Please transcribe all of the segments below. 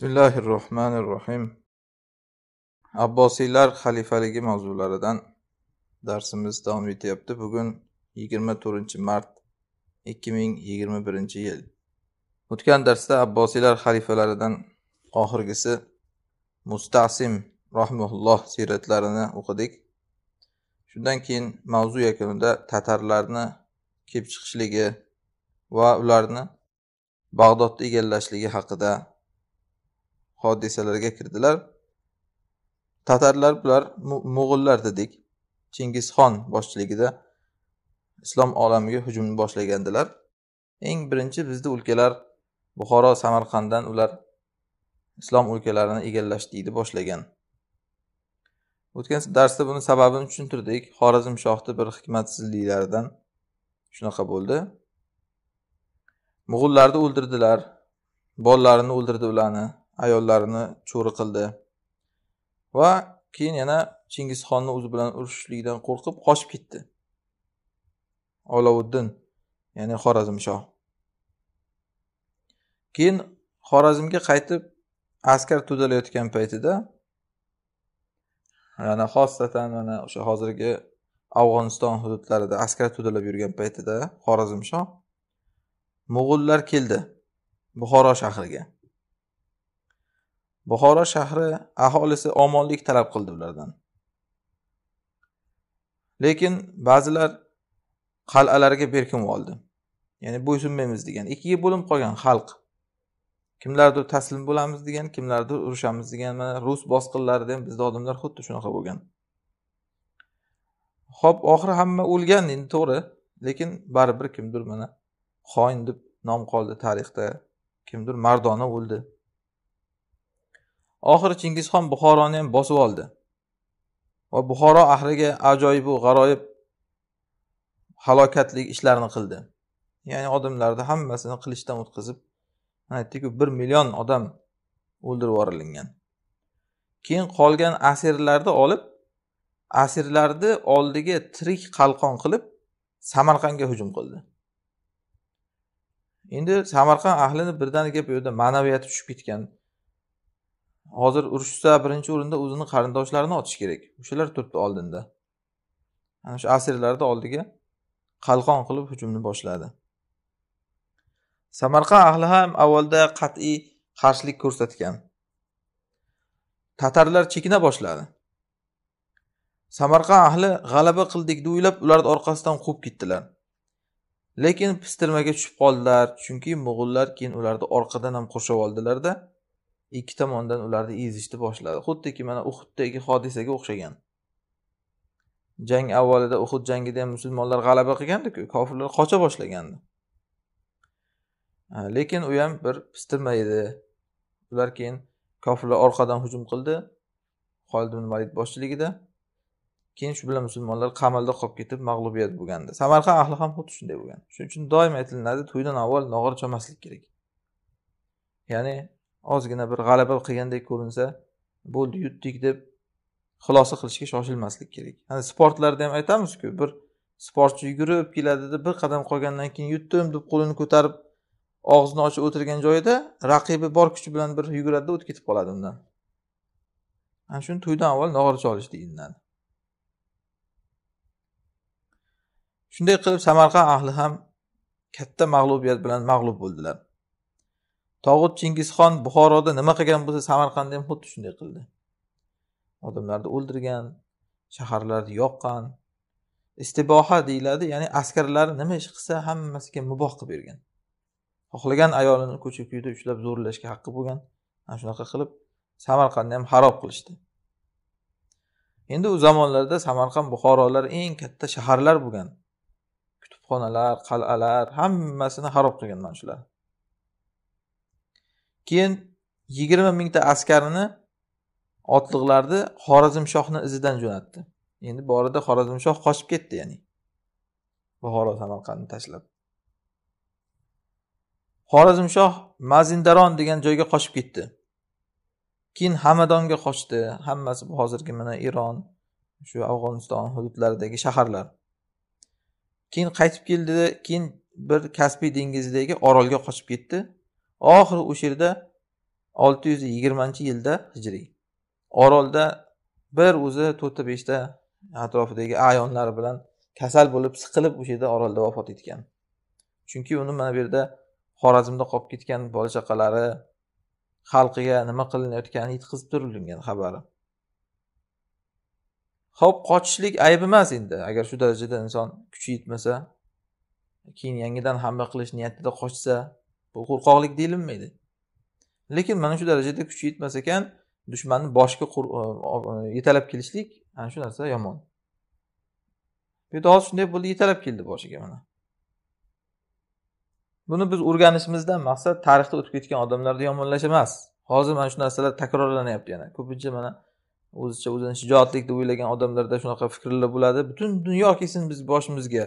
bismillahi rohmanir rohim abbosiylar xalifaligi mavzularidan darsimiz davom etyapti bugun yigirma to'rtinchi mart ikki ming yigirma birinchi yil o'tgan darsda abbosiylar xalifalaridan oxirgisi mustasim rahmulloh siyratlarini o'qidik shundan keyin mavzu yakunida tatarlarni kelib chiqishligi va ularni bag'dodni egallashligi haqida hodisalarga kirdilar tatarlar bular mo'g'ullar dedik chingizxon boshchiligida islom olamiga hujumni boshlagandilar eng birinchi bizni o'lkalar buxoro samarqanddan ular islom o'lkalarini deydi boshlagan o'tgan darsda buni sababini tushuntirdik xorazm shohni bir hikmatsizliklaridan shunaqa bo'ldi mo'g'ullarni o'ldirdilar bolalarini o'ldirdi ularni ayollarini cho'ri qildi va keyin yana chingizxonni o'zi bilan urushishlikdan qo'rqib qochib ketdi olovuddin ya'ni xorazmshoh keyin xorazmga qaytib askar to'dalayotgan paytida mana xosatan mana o'sha hozirgi afg'oniston hududlarida askar to'dalab yurgan paytida xorazmshoh mo'g'ullar keldi buxoro shahriga buxoro shahri aholisi omonlik talab qildi ulardan lekin ba'zilar qal'alarga berkinib oldi ya'ni bo'ysunmaymiz degan ikkiga bo'linib qolgan xalq kimlardir taslim bo'lamiz degan kimlardir urushamiz degan mana rus bosqinlarida ham bizni odamlar xuddi shunaqa bo'lgan ho'p oxiri hamma o'lgan endi to'g'ri lekin baribir kimdir mana xoin deb nom qoldi tarixda kimdir mardona o'ldi oxiri chingizxon buxoroni ham bosib oldi va buxoro ahriga u g'aroyib halokatli ishlarni qildi ya'ni odamlarni hammasini qilichdan o'tkazib aytdiku bir million odam o'ldirib yuborilgan keyin qolgan asirlarni olib asirlarni oldiga tirik qalqon qilib samarqandga hujum qildi endi samarqand ahlini birdaniga bu yerda ma'naviyati tushib ketgan hozir urushsa birinchi o'rinda o'zini qarindoshlarini otish kerak o'shalar turibdi oldinda ana shu asirlarni oldiga qalqon qilib hujumni boshladi samarqand ahli ham avvalda qat'iy qarshilik ko'rsatgan tatarlar chekina boshladi samarqand ahli g'alaba qildik deb o'ylab ularni orqasidan quvib ketdilar lekin pistirmaga tushib qoldilar chunki mo'g'ullar keyin ularni orqadan ham qurshab oldilarda ikki tomondan ularni ezishni boshladi xuddiki mana uhuddagi hodisaga o'xshagan jang avvalida uhud jangida ham musulmonlar g'alaba qilgandiku kofirlar qocha boshlagandi lekin u ham bir pistirma edi ular keyin kofirlar orqadan hujum qildi holid ibn valid boshchiligida keyin shu bilan musulmonlar qamalda qolib ketib mag'lubiyat bo'lgandi samarqand ahli ham xuddi shunday bo'lgan shuning uchun doim aytilinadi to'ydan avval nog'ora chomaslik kerak ya'ni ozgina bir g'alaba qilgandek ko'rinsa bo'ldi yutdik deb xulosa qilishga shoshilmaslik kerak hani sportlarda ham aytamizku bir sportchi yugurib keladida bir qadam qolgandan keyin yutdim deb qo'lini ko'tarib og'zini ochib o'tirgan joyida raqibi bor kuchi bilan bir yuguradida o'tib ketib qoladi undan ana shuni to'ydan avval nog'oracha olish deyiladi shunday qilib samarqand ahli ham katta mag'lubiyat bilan mag'lub bo'ldilar tog'ut chingizxon buxoroda nima qilgan bo'lsa samarqandda ham xuddi shunday qildi odamlarni o'ldirgan shaharlarni yoqqan istiboha deyiladi ya'ni askarlar nima ish qilsa hammasiga muboh qilib bergan xohlagan ayolini ko'cha kuyda ushlab zo'rlashga haqqi bo'lgan ana shunaqa qilib samarqandni ham harob qilishdi endi u zamonlarda samarqand buxorolar eng katta shaharlar bo'lgan kutubxonalar qal'alar hammasini harob qilgan mana shular keyin yigirma mingta askarini otliqlarni xorazmshohni izidan jo'natdi endi borida xorazmshoh qochib ketdi ya'ni buxoro samarqandni tashlab xorazmshoh mazindaron degan joyga qochib ketdi keyin hamadonga qochdi hammasi bu hozirgi mana eron shu afg'oniston hududlaridagi shaharlar keyin qaytib keldi keyin bir kaspiy dengizidagi orolga qochib ketdi oxiri o'sha yerda olti yuz yigirmanchi yilda hijriy orolda bir o'zi to'rtta beshta atrofidagi ayonlari bilan kasal bo'lib siqilib o'sha yerda orolda vafot etgan chunki uni mana bu yerda xorazmda qolib ketgan bola chaqalari xalqiga nima qilinayotgani yetkazib turilgan xabari ho'p qochishlik ayb emas endi agar shu darajada inson kuchi yetmasa keyin yangidan hamma qilish niyatida qochsa bu qo'rqoqlik deyilmaydi lekin mana shu darajada kuchi yetmas ekan dushmanni boshiga e, e, yetalab kelishlik ana shu narsa yomon bu yerda hozir shunday bo'ldi yetalab keldi boshiga mana buni biz o'rganishimizdan maqsad tarixda o'tib ketgan odamlarni yomonlash emas hozir mana shu narsalar takrorlanyapti yana ko'pincha mana o'zicha o'zini shijoatlik deb o'ylagan odamlarda shunaqa fikrlar bo'ladi butun dunyo kelsin biz boshimizga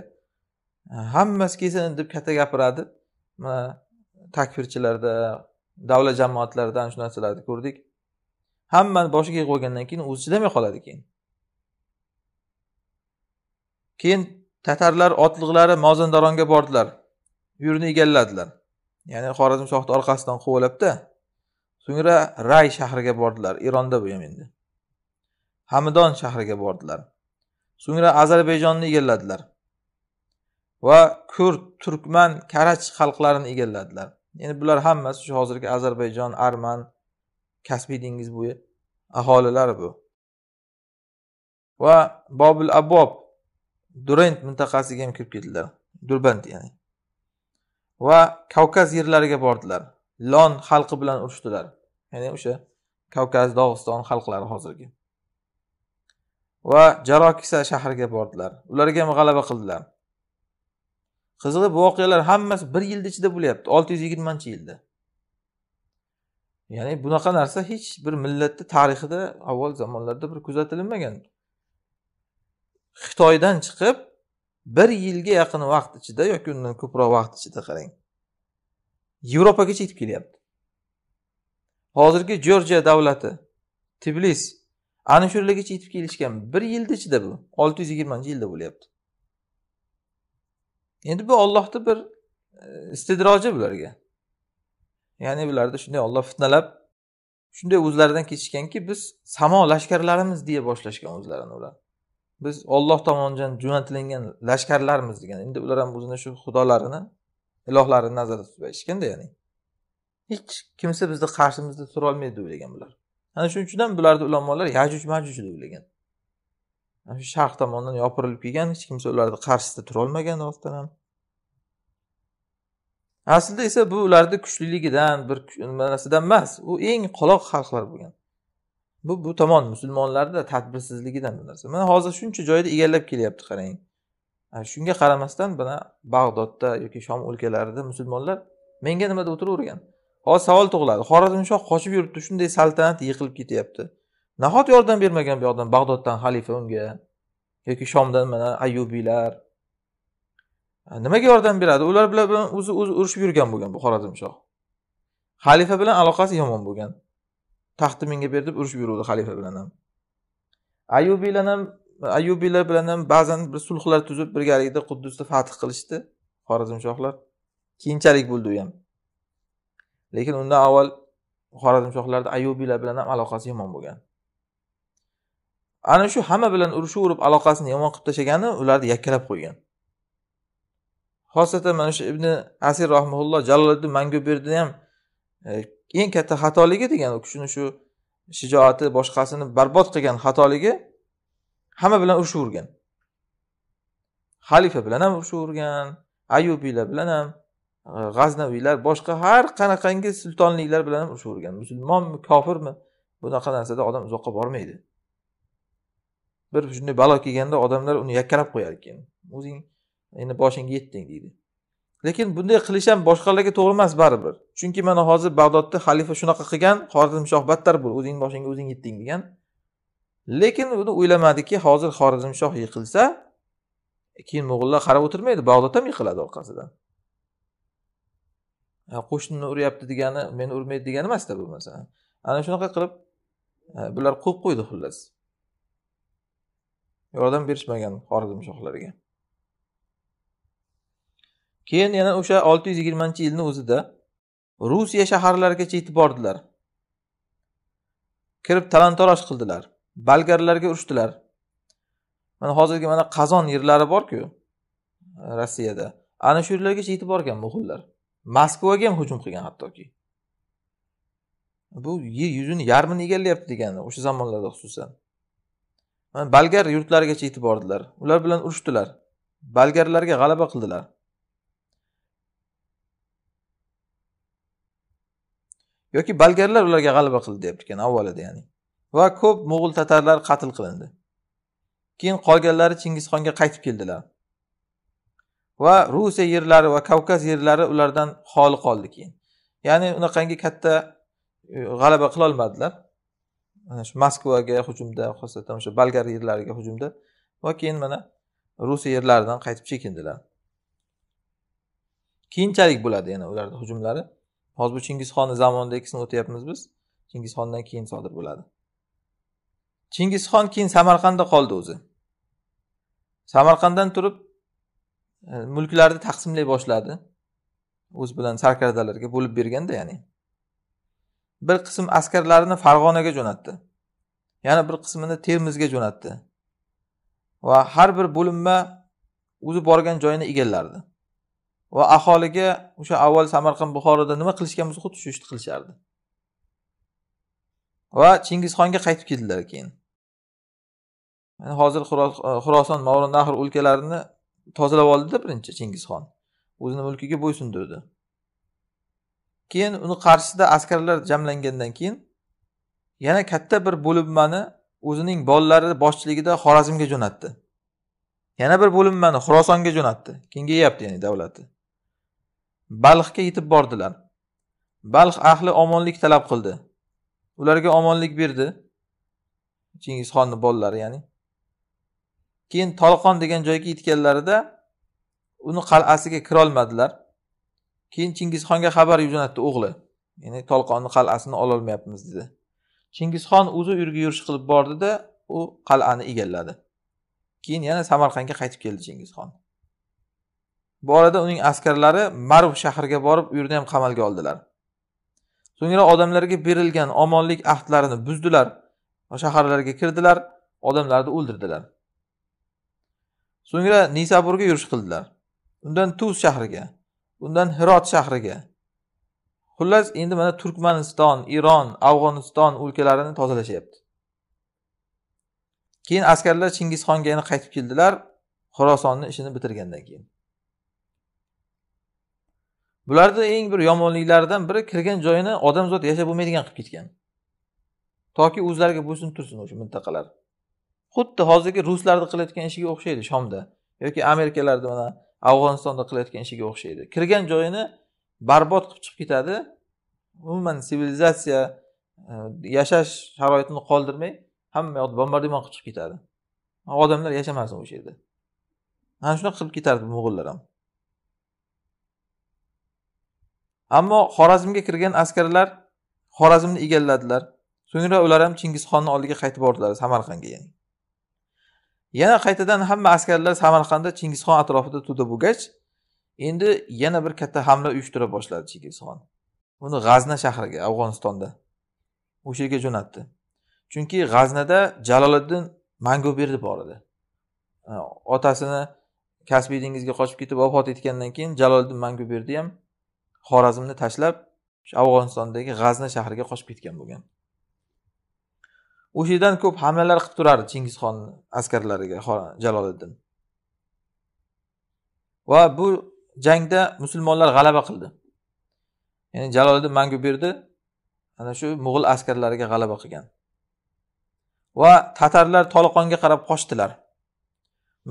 hammasi kelsin deb katta gapiradi mana takfirchilarda davlat jamoatlaridan shu narsalarni ko'rdik hammani boshiga yig'ib olgandan keyin o'zi chidamay qoladi keyin keyin tatarlar otliqlari mozandaronga bordilar u yerni egalladilar ya'ni xorazm shohni orqasidan quvalabda so'ngra ray shahriga bordilar eronda bu ham endi hamidon shahriga bordilar so'ngra ozarbayjonni egalladilar va kurd turkman karach xalqlarini egalladilar endi bular hammasi shu hozirgi ozarbayjon arman kaspiy dengiz bo'yi aholilar bu va bobil abob durent mintaqasiga ham kirib ketdilar durband ya'ni va kavkaz yerlariga bordilar lon xalqi bilan urushdilar ya'ni o'sha kavkaz dog'iston xalqlari hozirgi va jarokisa shahriga bordilar ularga ham g'alaba qildilar qizig'i bu voqealar hammasi bir yilni ichida bo'lyapti olti yuz yigirmanchi yilda ya'ni bunaqa narsa hech bir millatni tarixida avval zamonlarda bir kuzatilmagan xitoydan chiqib bir yilga yaqin vaqt ichida yoki undan ko'proq vaqt ichida qarang yevropagacha yetib kelyapti hozirgi jorjiya davlati tiblis ana shu yerlargacha yetib kelishgan bir yilni ichida bu olti yuz yigirmanchi yilda bo'lyapti endi bu ollohni bir e, istidroji bularga ya'ni bularni shunday olloh fitnalab shunday o'zlaridan ketishganki biz samo lashkarlarimiz deya boshlashgan o'zlarini ular biz olloh tomonidan jo'natilingan lashkarlarmiz degan endi ular ham o'zini shu xudolarini ilohlarini nazarda tutib aytishganda ya'ni hech kimsa bizni qarshimizda turolmaydi deb o'ylagan bular ana shuning uchun ham bularni ulamolar yajuj majuj deb o'ylagan shu sharq tomondan yopirilib kelgan hech kimsa ularni qarshisida turolmagan rostdan ham aslida esa bu ularni kuchliligidan bir narsadan emas u eng qoloq xalqlar bo'lgan bu bu tomon musulmonlarni tadbirsizligidan bu narsa mana hozir shuncha joyni egallab kelyapti qarang shunga qaramasdan mana bag'dodda yoki shom o'lkalarida musulmonlar menga nima deb o'tiravergan hozir savol tug'iladi xorazmshoh qochib yuribdi shunday saltanat yiqilib ketyapti nahot yordam bermagan bu yoqdan bag'doddan xalifa unga yoki shomdan mana ayubiylar nimaga yordam beradi ular bilan o'zi o'zi urushib yurgan bo'lgan bu xorazmshoh xalifa bilan aloqasi yomon bo'lgan taxtni menga ber deb urushib yuruvdi xalifa bilan ham ayubiylar ham ayubiylar bilan ham ba'zan bir sulhlar tuzib birgalikda quddusni fath qilishdi xorazmshohlar keyinchalik bo'ldi u ham lekin undan avval xorazmshohlarni ayubiylar bilan ham aloqasi yomon bo'lgan ana shu hamma bilan urishaverib aloqasini yomon qilib tashlagani ularni yakkalab qo'ygan xosatan mana shu ibn asir rahmulloh jaloliddin manguberdini ham e, eng katta xatoligi degan u kishini shu shijoati boshqasini barbod qilgan xatoligi hamma bilan urishavergan xalifa bilan ham urishavergan ayubiylar bilan ham e, g'aznaviylar boshqa har qanaqangi sultonliklar bilan ham urishavergan musulmonmi kofirmi bunaqa narsada odam uzoqqa bormaydi bir shunday balo kelganda odamlar uni yakkalab qo'yar ekan o'zing endi boshingga yetding deydi lekin bunday qilish ham boshqalarga to'g'ri emas baribir chunki mana hozir bag'dodda xalifa shunaqa qilgan xorazmshoh battar bo'l o'zingni boshingga o'zing yetding degan lekin uni o'ylamadiki hozir xorazmshoh yiqilsa keyin mo'g'ullar qarab o'tirmaydi bag'dod ham yiqiladi orqasidan qo'shnini uryapti degani meni urmaydi degani emasda bu masalan ana shunaqa qilib bular qo'yib qo'ydi xullas yordam berishmagan xorazmshohlarga keyin yana o'sha olti yuz yigirmanchi yilni o'zida rusiya shaharlarigacha yetib bordilar kirib talantorosh qildilar bolgarlarga urushdilar mana hozirgi mana qazon yerlari borku rossiyada ana shu yerlargacha yetib borgan mo'g'ullar moskvaga ham hujum qilgan hattoki bu yer yuzini yarmini egallayapti degani o'sha zamonlarda xususan bolgar yurtlarigacha yetib bordilar ular bilan urushdilar bolgarlarga g'alaba qildilar yoki bolgarlar ularga g'alaba qildi deyapti ekan avvalida ya'ni va ko'p mo'g'ul tatarlar qatl qilindi keyin qolganlari chingizxonga qaytib keldilar va rusiya yerlari va kavkaz yerlari ulardan xoli qoldi keyin ya'ni unaqangi katta e, g'alaba qilolmadilar mana shu moskvaga hujumda xosatan o'sha bolgar yerlariga hujumda va keyin mana rusiya yerlaridan qaytib chekindilar keyinchalik bo'ladi yana ularni hujumlari hozir bu chingizxonni ikkisini o'tyapmiz biz chingizxondan keyin sodir bo'ladi chingizxon keyin samarqandda qoldi o'zi samarqanddan turib e, mulklarni taqsimlay boshladi o'zi bilan sarkardalarga bo'lib berganda ya'ni bir qism askarlarini farg'onaga jo'natdi yana bir qismini termizga jo'natdi va har bir bo'linma o'zi borgan joyini egallardi va aholiga o'sha avval samarqand buxoroda nima qilishgan bo'lsa xuddi shu ishni qilishardi va chingizxonga qaytib keldilar keyin yani hozir xuroson movaronahr o'lkalarini tozalab oldida birinchi chingizxon o'zini mulkiga bo'ysundirdi keyin uni qarshisida askarlar jamlangandan keyin yana katta bir bo'linmani o'zining bolalari boshchiligida xorazmga jo'natdi yana bir bo'linmani xurosonga jo'natdi kengayyapti ya'ni davlati balxga yetib bordilar balx ahli omonlik talab qildi ularga omonlik berdi chingizxonni bolalari ya'ni keyin tolqon degan joyga yetganlarida uni qal'asiga kirolmadilar keyin chingizxonga xabar jo'natdi o'g'li ya'ni tolqonni qal'asini ololmayapmiz dedi chingizxon o'zi u yurish qilib bordida u qal'ani egalladi keyin yana samarqandga qaytib keldi chingizxon bu orada uning askarlari marv shahriga borib u yerda ham qamalga oldilar so'ngra odamlarga berilgan omonlik ahdlarini buzdilar shaharlarga kirdilar odamlarni o'ldirdilar so'ngra nisaburga yurish qildilar undan tuz shahriga undan hirot shahriga xullas endi mana turkmaniston iron afg'oniston o'lkalarini tozalashyapti keyin askarlar chingizxonga yana qaytib keldilar xorosonni ishini bitirgandan keyin bularni eng bir yomonliklaridan biri kirgan joyini odamzod yashab bo'lmaydigan qilib ketgan toki o'zlariga bo'ysunib tursin o'sha mintaqalar xuddi hozirgi ruslarni qilayotgan ishiga o'xshaydi shomda yoki amerikalarda mana afg'onistonda qilayotgan ishiga o'xshaydi kirgan joyini barbod qilib chiqib ketadi umuman sivilizatsiya e, yashash sharoitini qoldirmay hamma yoqni bombardimon qilib chiqib ketadi odamlar yashamasin o'sha yerda mana shunaqa qilib ketardi mo'g'ullar ham ammo xorazmga kirgan askarlar xorazmni egalladilar so'ngra ular ham chingizxonni oldiga qaytib bordilar samarqandga ya'ni yana qaytadan hamma askarlar samarqandda chingizxon atrofida to'da bo'lgach endi yana bir katta hamla uyushtira boshladi chingizxon uni g'azna shahriga afg'onistonda o'sha yerga jo'natdi chunki g'aznada jaloliddin manguberdi bor edi otasini kaspiy dengizga qochib ketib vafot etgandan keyin jaloliddin manguberdi ham xorazmni tashlab afg'onistondagi g'azna shahriga qochib ketgan bo'lgan o'shadan ko'p hamlalar qilib turardi chingizxon askarlariga jaloliddin va bu jangda musulmonlar g'alaba qildi ya'ni jaloliddin manguberdi ana shu mo'g'ul askarlariga g'alaba qilgan va tatarlar toliqonga qarab qochdilar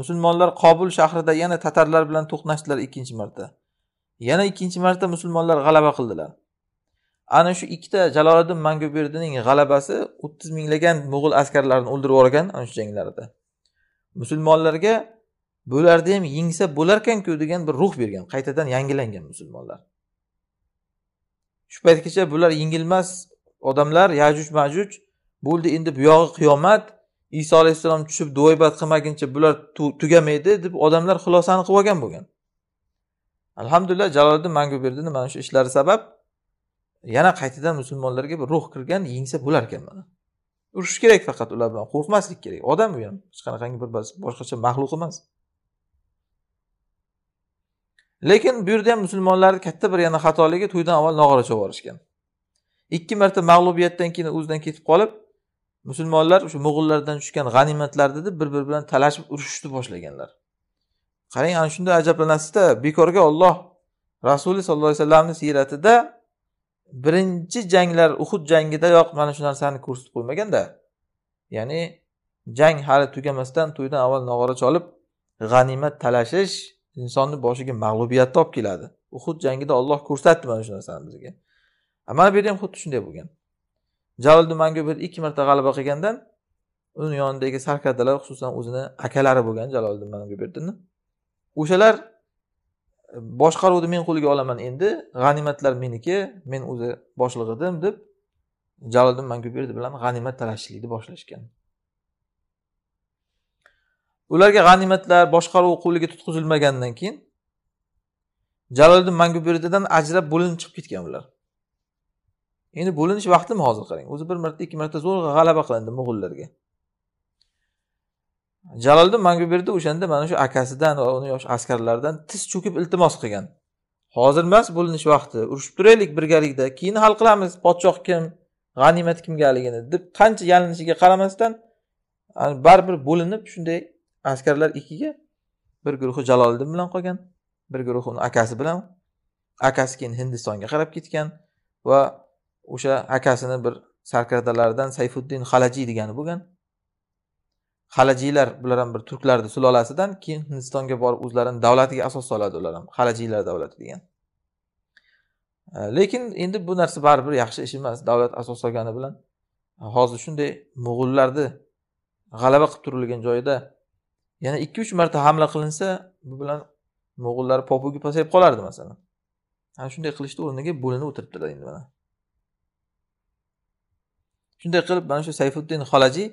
musulmonlar qobul shahrida yana tatarlar bilan to'qnashdilar ikkinchi marta yana ikkinchi marta musulmonlar g'alaba qildilar ana shu ikkita jaloliddin manguberdining g'alabasi o'ttiz minglagan mo'g'ul askarlarini o'ldirib yuborgan ana shu janglarda musulmonlarga bularni ham yengsa bo'larkanku degan bir ruh bergan qaytadan yangilangan musulmonlar shu paytgacha bular yengilmas odamlar yajuj majuj bo'ldi endi buyog'i qiyomat iso alayhissalom tushib duoibat qilmaguncha bular tugamaydi deb odamlar xulosani qilib olgan bo'lgan alhamdulillah jaloliddin manguberdining mana shu ishlari sabab yana qaytadan musulmonlarga bir ruh kirgan yengsa bo'lar ekan mana urushish kerak faqat ular bilan qo'rqmaslik kerak odam u ham hech qanaqangi bir boshqacha maxluq emas lekin bu yerda ham musulmonlarni katta bir yana xatoligi to'ydan avval nog'ora chovib yuborishgan ikki marta mag'lubiyatdan keyin o'zidan ketib qolib musulmonlar o'sha mo'g'ullardan tushgan g'animatlarni deb bir biri bilan talashib urushishni boshlaganlar qarang ana shunda ajablanasizda bekorga olloh rasuli sollallohu alayhi vasallamni siyratida birinchi janglar uhud jangidayoq mana shu narsani ko'rsatib qo'ymaganda ya'ni jang hali tugamasdan to'ydan avval nog'ora cholib g'animat talashish insonni boshiga mag'lubiyatni olib keladi uhud jangida olloh ko'rsatdi mana shu narsani bizga mana bu yerda ham xuddi shunday bo'lgan jaloliddin bir ikki marta g'alaba qilgandan uni yonidagi sarkardalar xususan o'zini akalari bo'lgan jaloliddin manguberni o'shalar boshqaruvni men qo'lga olaman endi g'animatlar meniki men o'zi boshliq edim deb jaloliddin manguberdi bilan g'animat talashishlikni boshlashgan ularga g'animatlar boshqaruv qo'liga tutqizilmagandan keyin jaloliddin manguberdidan ajrab bo'linib chiqib ketgan ular endi bo'linish vaqtimi hozir qarang o'zi bir marta ikki marta zo'rg'a g'alaba qilindi mo'g'ullarga jaloliddin manguberdi o'shanda mana shu akasidan va uni yosh askarlaridan tiz cho'kib iltimos qilgan hozir emas bo'linish vaqti urushib turaylik birgalikda keyin hal qilamiz podshoh kim g'animat kimgaligini deb qancha yalinishiga qaramasdan baribir bo'linib shunday askarlar ikkiga bir guruhi jaloliddin bilan qolgan bir guruhi uni akasi bilan akasi keyin hindistonga qarab ketgan va o'sha akasini bir sarkardalaridan sayfuddin halajiy degani bo'lgan halajiylar bular ham bir turklarni sulolasidan keyin hindistonga borib o'zlarini davlatiga asos soladi ular ham halajiylar davlati degan e, lekin endi bu narsa baribir yaxshi ish emas davlat asos solgani bilan e, hozir shunday mo'g'ullarni g'alaba qilib turilgan joyida yana ikki uch marta hamla qilinsa bu bilan mo'g'ullar popugi pasayib qolardi masalan ana shunday qilishni o'rniga bo'linib o'tiribdilar endi mana shunday qilib mana shu sayfiddin xolajiy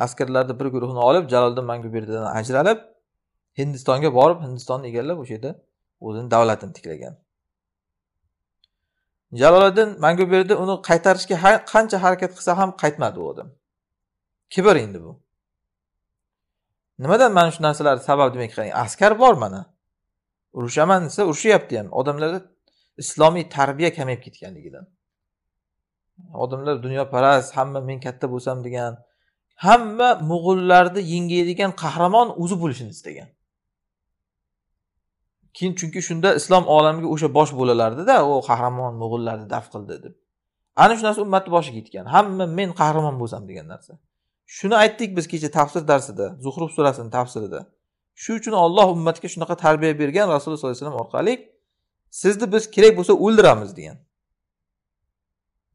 askarlarni bir guruhini olib jaloliddin manguberdidan ajralib hindistonga borib hindistonni egallab o'sha yerda o'zini davlatini tiklagan jaloliddin manguberdi uni qaytarishga qancha harakat qilsa ham qaytmadi u odam kibr endi bu nimadan mana shu narsalar sabab demak qarang askar bor mana urushaman desa urushyapti ham odamlarda islomiy tarbiya kamayib ketganligidan odamlar dunyoparast hamma men katta bo'lsam degan hamma mo'g'ullarni yengadigan qahramon o'zi bo'lishini istagan keyin chunki shunda islom olamiga o'sha bosh bo'lalardida u qahramon mo'g'ullarni daf qildi deb ana shu narsa ummatni boshiga yetgan hamma men qahramon bo'lsam degan narsa shuni aytdik biz kecha tafsir darsida zuhruf surasini tafsirida shu uchun olloh ummatga shunaqa tarbiya bergan rasululloh sollallohu alayhi vasallam orqali sizni biz kerak bo'lsa o'ldiramiz degan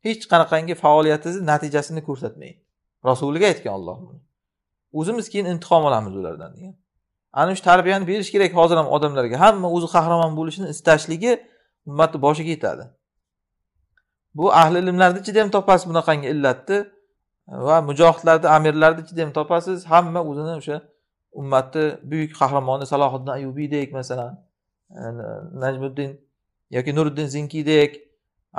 hech qanaqangi faoliyatingizni natijasini ko'rsatmang rasuliga aytgan olloh o'zimiz keyin intiqom olamiz ulardan degan ana shu tarbiyani berish kerak hozir ham odamlarga hamma o'zi qahramon bo'lishni istashligi ummatni boshiga yetadi bu ahli ilmlarni ichida ham topasiz bunaqangi illatni va mujohidlarni amirlarni ichida ham topasiz hamma o'zini o'sha ummatni buyuk qahramoni salohiddin ayubiydek masalan najmiddin yoki nuriddin zinkiydek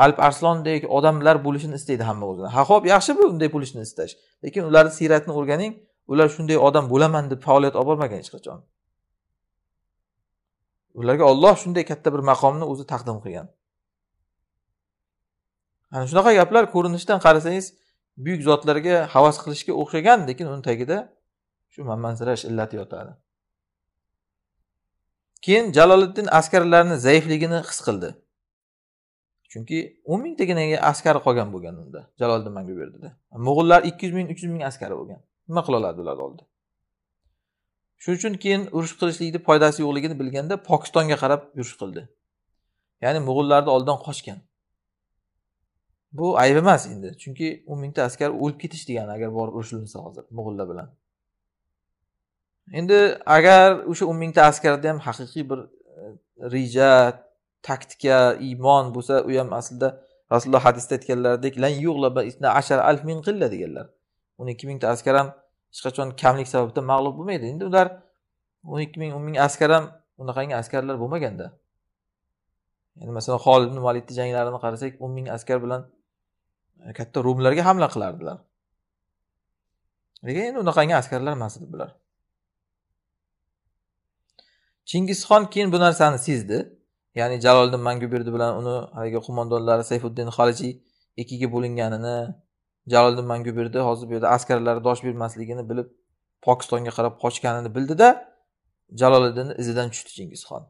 alp arslondek odamlar bo'lishini istaydi hamma o'zini ha ho'p yaxshi bu unday bo'lishni istash lekin ularni siyratini o'rganing ular shunday odam bo'laman deb faoliyat olib bormagan hech qachon ularga olloh shunday katta bir maqomni o'zi taqdim qilgan ana shunaqa gaplar ko'rinishdan qarasangiz buyuk zotlarga havas qilishga o'xshagan lekin uni tagida shu manmansirash illati yotadi keyin jaloliddin askarlarni zaifligini his qildi chunki o'n mingtagina askari qolgan bo'lgan unda jaloliddin manguberdida mo'g'ullar ikki yuz ming uch yuz ming askari bo'lgan nima qila oladi ularni oldida shuning uchun keyin urush qilishlikni foydasi yo'qligini bilganda pokistonga qarab urush qildi ya'ni mo'g'ullarni oldidan qochgan bu ayb emas endi chunki o'n mingta askar o'lib ketish degani agar borib urushilsa hozir mo'g'ullar bilan endi agar o'sha o'n mingta askarda ham haqiqiy bir e, reja taktika iymon bo'lsa u ham aslida rasululloh hadisda aytganlaridek lan yug'laba isna ashar alf min qilla deganlar o'n ikki mingta askar ham hech qachon kamlik sababidan mag'lub bo'lmaydi endi ular o'n ikki ming o'n ming askar ham unaqangi askarlar bo'lmaganda ya'ni masalan xolid ibn validni janglarini qarasak o'n ming askar bilan e, katta rumlarga hamla qilardilar lekin endi unaqangi askarlar emas edi bular chingizxon keyin bu narsani sezdi ya'ni jaloliddin manguberdi bilan uni haligi qo'mondonlari sayfiddin xolijiy ikkiga bo'linganini jaloliddin manguberdi hozir bu yerda askarlari dosh bermasligini bilib pokistonga qarab qochganini bildida jaloliddinni izidan tushdi chingizxon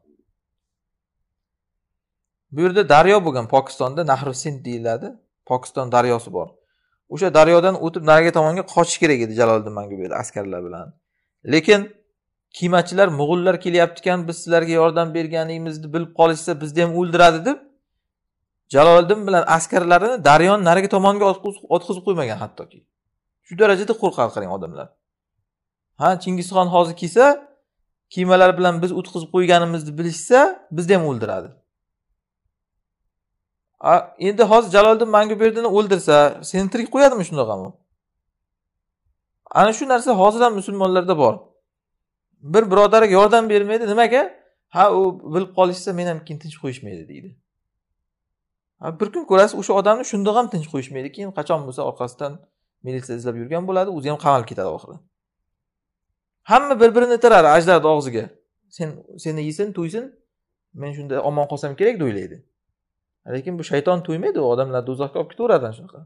bu yerda daryo bo'lgan pokistonda nahru sind deyiladi pokiston daryosi bor o'sha daryodan o'tib narigi tomonga qochish kerak edi jaloliddin manguberdi askarlar bilan lekin kiymachilar mo'g'ullar kelyaptikan biz sizlarga yordam berganimizni bilib qolishsa bizni ham o'ldiradi deb jaloliddin bilan askarlarini daryoni narigi tomonga o'tkazib qo'ymagan hattoki shu darajada qo'rqadi qarang odamlar ha chingizxon hozir kelsa kiymalar bilan biz o'tkazib qo'yganimizni bilishsa bizni ham o'ldiradi endi hozir jaloliddin manguberdini o'ldirsa seni tirik qo'yadimi shundoq ham ana shu narsa hozir ham musulmonlarda bor bir birodarga yordam bermaydi nimaga ha u bilib qolishsa men ham keyin tinch qo'yishmaydi deydi bir kun ko'rasiz o'sha odamni shundoq ham tinch qo'yishmaydi keyin qachon bo'lsa orqasidan militsiya izlab yurgan bo'ladi o'zi ham qamalib ketadi oxiri hamma bir birini itaradi ajdarni og'ziga sen seni yesin to'ysin men shunda omon qolsam kerak deb o'ylaydi lekin bu shayton to'ymaydi u odamlarni do'zaxga olib ketaveradi ana shunaqa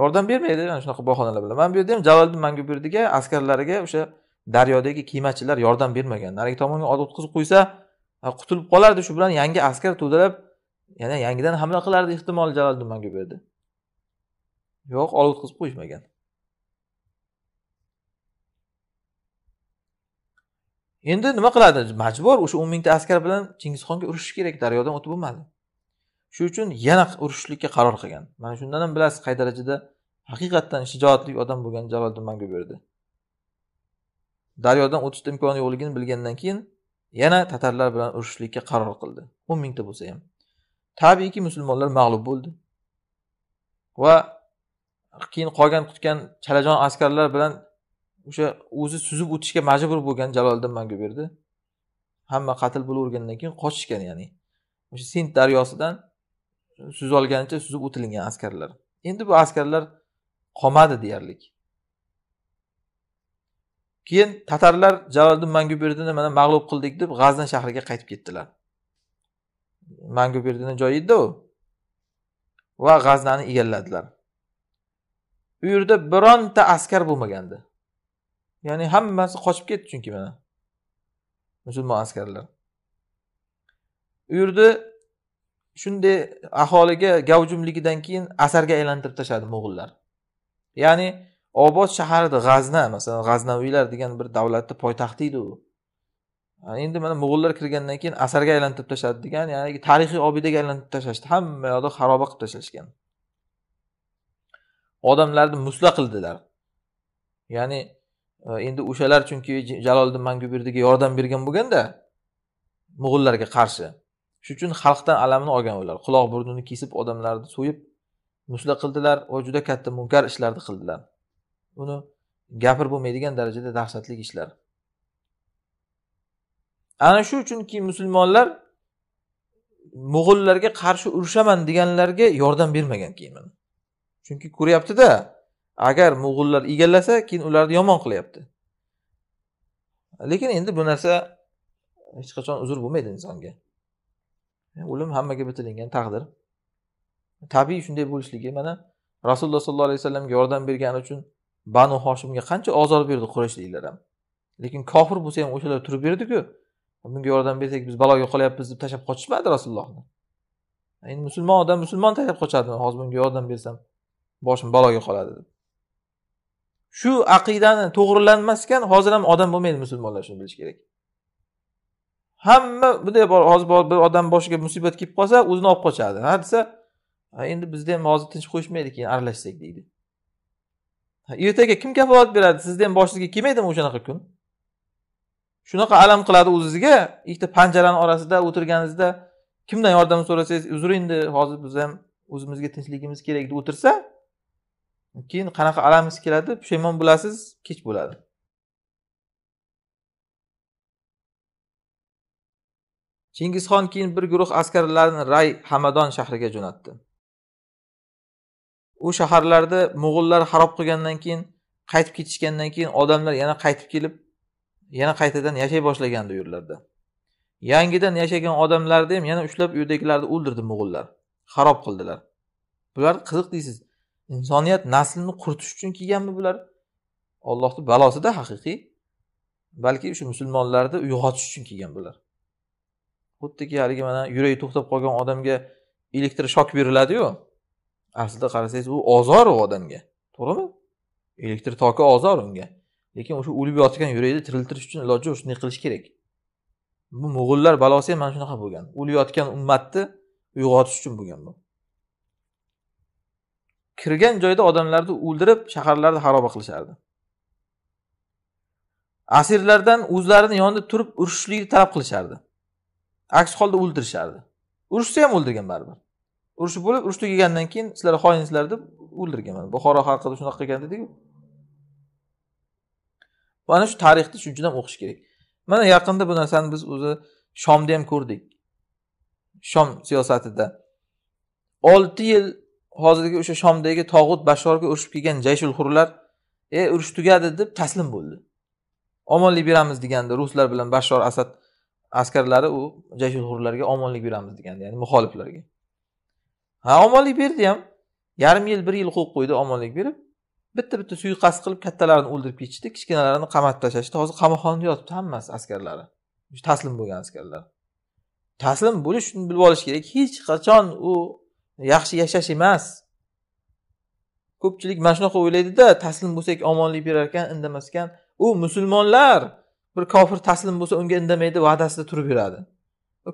yordam bermaydi ana shunaqa bahonalar bilan mana bu yerda ham jaloliddin manguberdiga askarlariga o'sha daryodagi kemachilar yordam bermagan narigi tomonga o'tkazib qo'ysa qutulib qolardi shu bilan yangi askar to'dalab yana yangidan hamla qilardi ehtimol jaloliddin manguberdi yo'q olib o'tkazib qo'yishmagan endi nima qiladi majbur o'sha o'n mingta askar bilan chingizxonga urushish kerak daryodan o'tib bo'lmadi shuning uchun yana urushishlikka qaror qilgan mana shundan ham bilasiz qay darajada haqiqatdan shijoatli odam bo'lgan jaloliddin manguberdi daryodan o'tishni imkoni yo'qligini bilgandan keyin yana tatarlar bilan urushishlikka qaror qildi o'n mingta bo'lsa ham tabiiyki musulmonlar mag'lub bo'ldi va keyin qolgan qutgan chalajon askarlar bilan o'sha o'zi suzib o'tishga majbur bo'lgan jaloliddin manguberdi hamma qatl bo'lavergandan keyin qochishgan ya'ni o'sha sind daryosidan suzolganicha suzib o'tilingan askarlar endi bu askarlar qolmadi deyarlik keyin tatarlar jaloliddin manguberdi'ni mana mag'lub qildik deb g'azdan shahriga qaytib ketdilar manguberdi'ni joyi edida u va g'aznani egalladilar u yerda bironta askar bo'lmagandi ya'ni hammasi qochib ketdi chunki mana musulmon askarlar u yerda shunday aholiga gavjumligidan keyin asarga aylantirib tashladi mo'g'ullar ya'ni obod shaharda g'azna masalan g'aznaviylar degan bir davlatni poytaxti edi u endi mana mo'g'ullar kirgandan keyin asarga aylantirib tashladi degan ya'ni tarixiy obidaga aylantirib tashlashdi hamma yoqni xaroba qilib tashlashgan odamlarni musla qildilar ya'ni e, endi o'shalar chunki jaloliddin manguberdiga yordam bergan bo'lganda mo'g'ullarga qarshi shuning uchun xalqdan alamini olgan ular quloq burnini kesib odamlarni so'yib musla qildilar va juda katta munkar ishlarni qildilar uni gapirib bo'lmaydigan darajada dahshatli ishlar ana shu uchunki musulmonlar mo'g'ullarga qarshi urushaman deganlarga yordam bermagan keyin mana chunki ko'ryaptida agar mo'g'ullar egallasa keyin ularni yomon qilyapti lekin endi bu narsa hech qachon uzr bo'lmaydi insonga o'lim hammaga bitilingan taqdir tabiiy shunday bo'lishligi mana rasululloh sollallohu alayhi vasallamga yordam bergani uchun banu hoshimga qancha ozor berdi qurayshliklar ham lekin kofir bo'lsa ham o'shalar turib berdiku bunga yordam bersak biz baloga qolyapmiz deb tashlab qochishmadi rasulullohni endi musulmon odam musulmon tashlab qochadi hozir bunga yordam bersam boshim baloga qoladi deb shu aqidani to'g'rilanmasgan hozir ham odam bo'lmaydi musulmonlar shuni bilish kerak hamma bunday hozir bir odam boshiga musibat kelib qolsa o'zini olib qochadi ha desa endi bizda ham hozir tinch qo'yishmaydi keyin aralashsak deydi ertaga kim kafolat beradi sizni ham boshingizga kelmaydimi o'shanaqa kun shunaqa alam qiladi o'zizga ikkita panjarani orasida o'tirganingizda kimdan yordam so'rasangiz uzr endi hozir biz ham o'zimizga tinchligimiz kerak deb o'tirsa keyin qanaqa alamingiz keladi pushaymon bo'lasiz kech bo'ladi chingizxon keyin bir guruh askarlarini ray hamadon shahriga jo'natdi u shaharlarni mo'g'ullar harob qilgandan keyin qaytib ketishgandan keyin odamlar yana qaytib kelib yana qaytadan yashay boshlagandi u yerlarda yangidan yashagan odamlarni ham yana ushlab u yerdagilarni o'ldirdi mo'g'ullar harob qildilar bular qiziq deysiz insoniyat naslini quritish uchun kelganmi bular ollohni balosida haqiqiy balki o'sha musulmonlarni uyg'otish uchun kelgan bular xuddiki haligi mana yuragi to'xtab qolgan odamga elektr shok beriladiyu aslida qarasangiz u ozor u odamga to'g'rimi elektr toki ozor unga lekin o'sha o'lib yotgan yurakni tiriltirish uchun iloji yo'q shunday qilish kerak bu mo'g'ullar balosi ham mana shunaqa bo'lgan o'lib yotgan ummatni uyg'otish uchun bo'lgan bu kirgan joyda odamlarni o'ldirib shaharlarni xaroba qilishardi asirlardan o'zlarini yonida turib urushishlikni talab qilishardi aks holda o'ldirishardi urushsa ham o'ldirgan baribir urush bo'lib urush tugagandan keyin sizlar xoinsizlar deb o'ldirgan mana buxoro haqida shunaqa qilgan dediku mana shu tarixni shuning uchun ham o'qish kerak mana yaqinda bu narsani biz o'zi shomda ham ko'rdik shom siyosatida olti yil hozirgi o'sha shomdagi tog'ut bashorga urushib kelgan jayshul hurlar e urush tugadi deb taslim bo'ldi omonlik beramiz deganda ruslar bilan bashor asad askarlari u jayshul hurlarga omonlik beramiz degandi ya'ni muxoliflarga ha omonlik berdi ham yarim yil bir yil qo'yib qo'ydi omonlik berib bitta bitta suiqasd qilib kattalarini o'ldirib ketishdi kichkinalarini qamatib tashlashdi hozir qamoqxonada yotibdi hammasi askarlari taslim bo'lgan askarlar taslim bo'lish shuni bilib olish kerak hech qachon u yaxshi yashash emas ko'pchilik mana shunaqa o'ylaydida taslim bo'lsak omonlik berar ekan indamas ekan u musulmonlar bir kofir taslim bo'lsa unga indamaydi va'dasida turib yuradi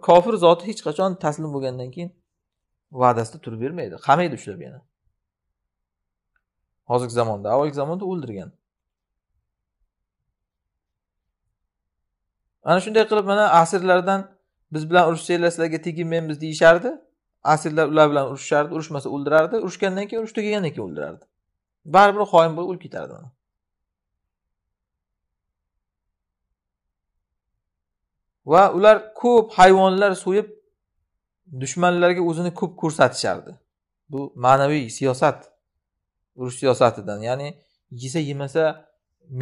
kofir zoti hech qachon taslim bo'lgandan keyin va'dasida turib bermaydi qamaydi ushlab yana hozirgi zamonda avvalgi zamonda o'ldirgan ana shunday qilib mana asirlardan biz bilan urushsanglar sizlarga teginmaymiz deyishardi asirlar ular bilan urushishardi urushmasa o'ldirardi urushgandan keyin urush tugagandan keyin o'ldirardi baribir xoin bo'lib o'lib ketardi mana va ular ko'p hayvonlar so'yib dushmanlarga o'zini ko'p ko'rsatishardi bu ma'naviy siyosat urush siyosatidan ya'ni yesa yemasa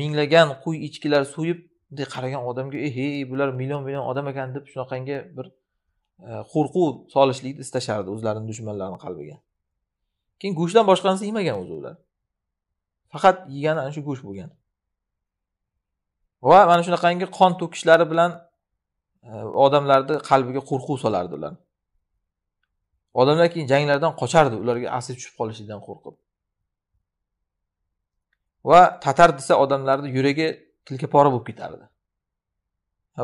minglagan qo'y echkilar so'yib bunday qaragan odamga eh, hey, bular million million odam ekan deb shunaqangi bir e, qo'rquv solishlikni istashardi o'zlarini dushmanlarini qalbiga keyin go'shtdan boshqa narsa yemagan o'zi ular faqat yegani ana shu go'sht bo'lgan va mana shunaqangi qon to'kishlari bilan e, odamlarni qalbiga qo'rquv solardi ular odamlar keyin janglardan qochardi ularga asir tushib qolishidan qo'rqib va tatar desa odamlarni yuragi tilkapora bo'lib ketardi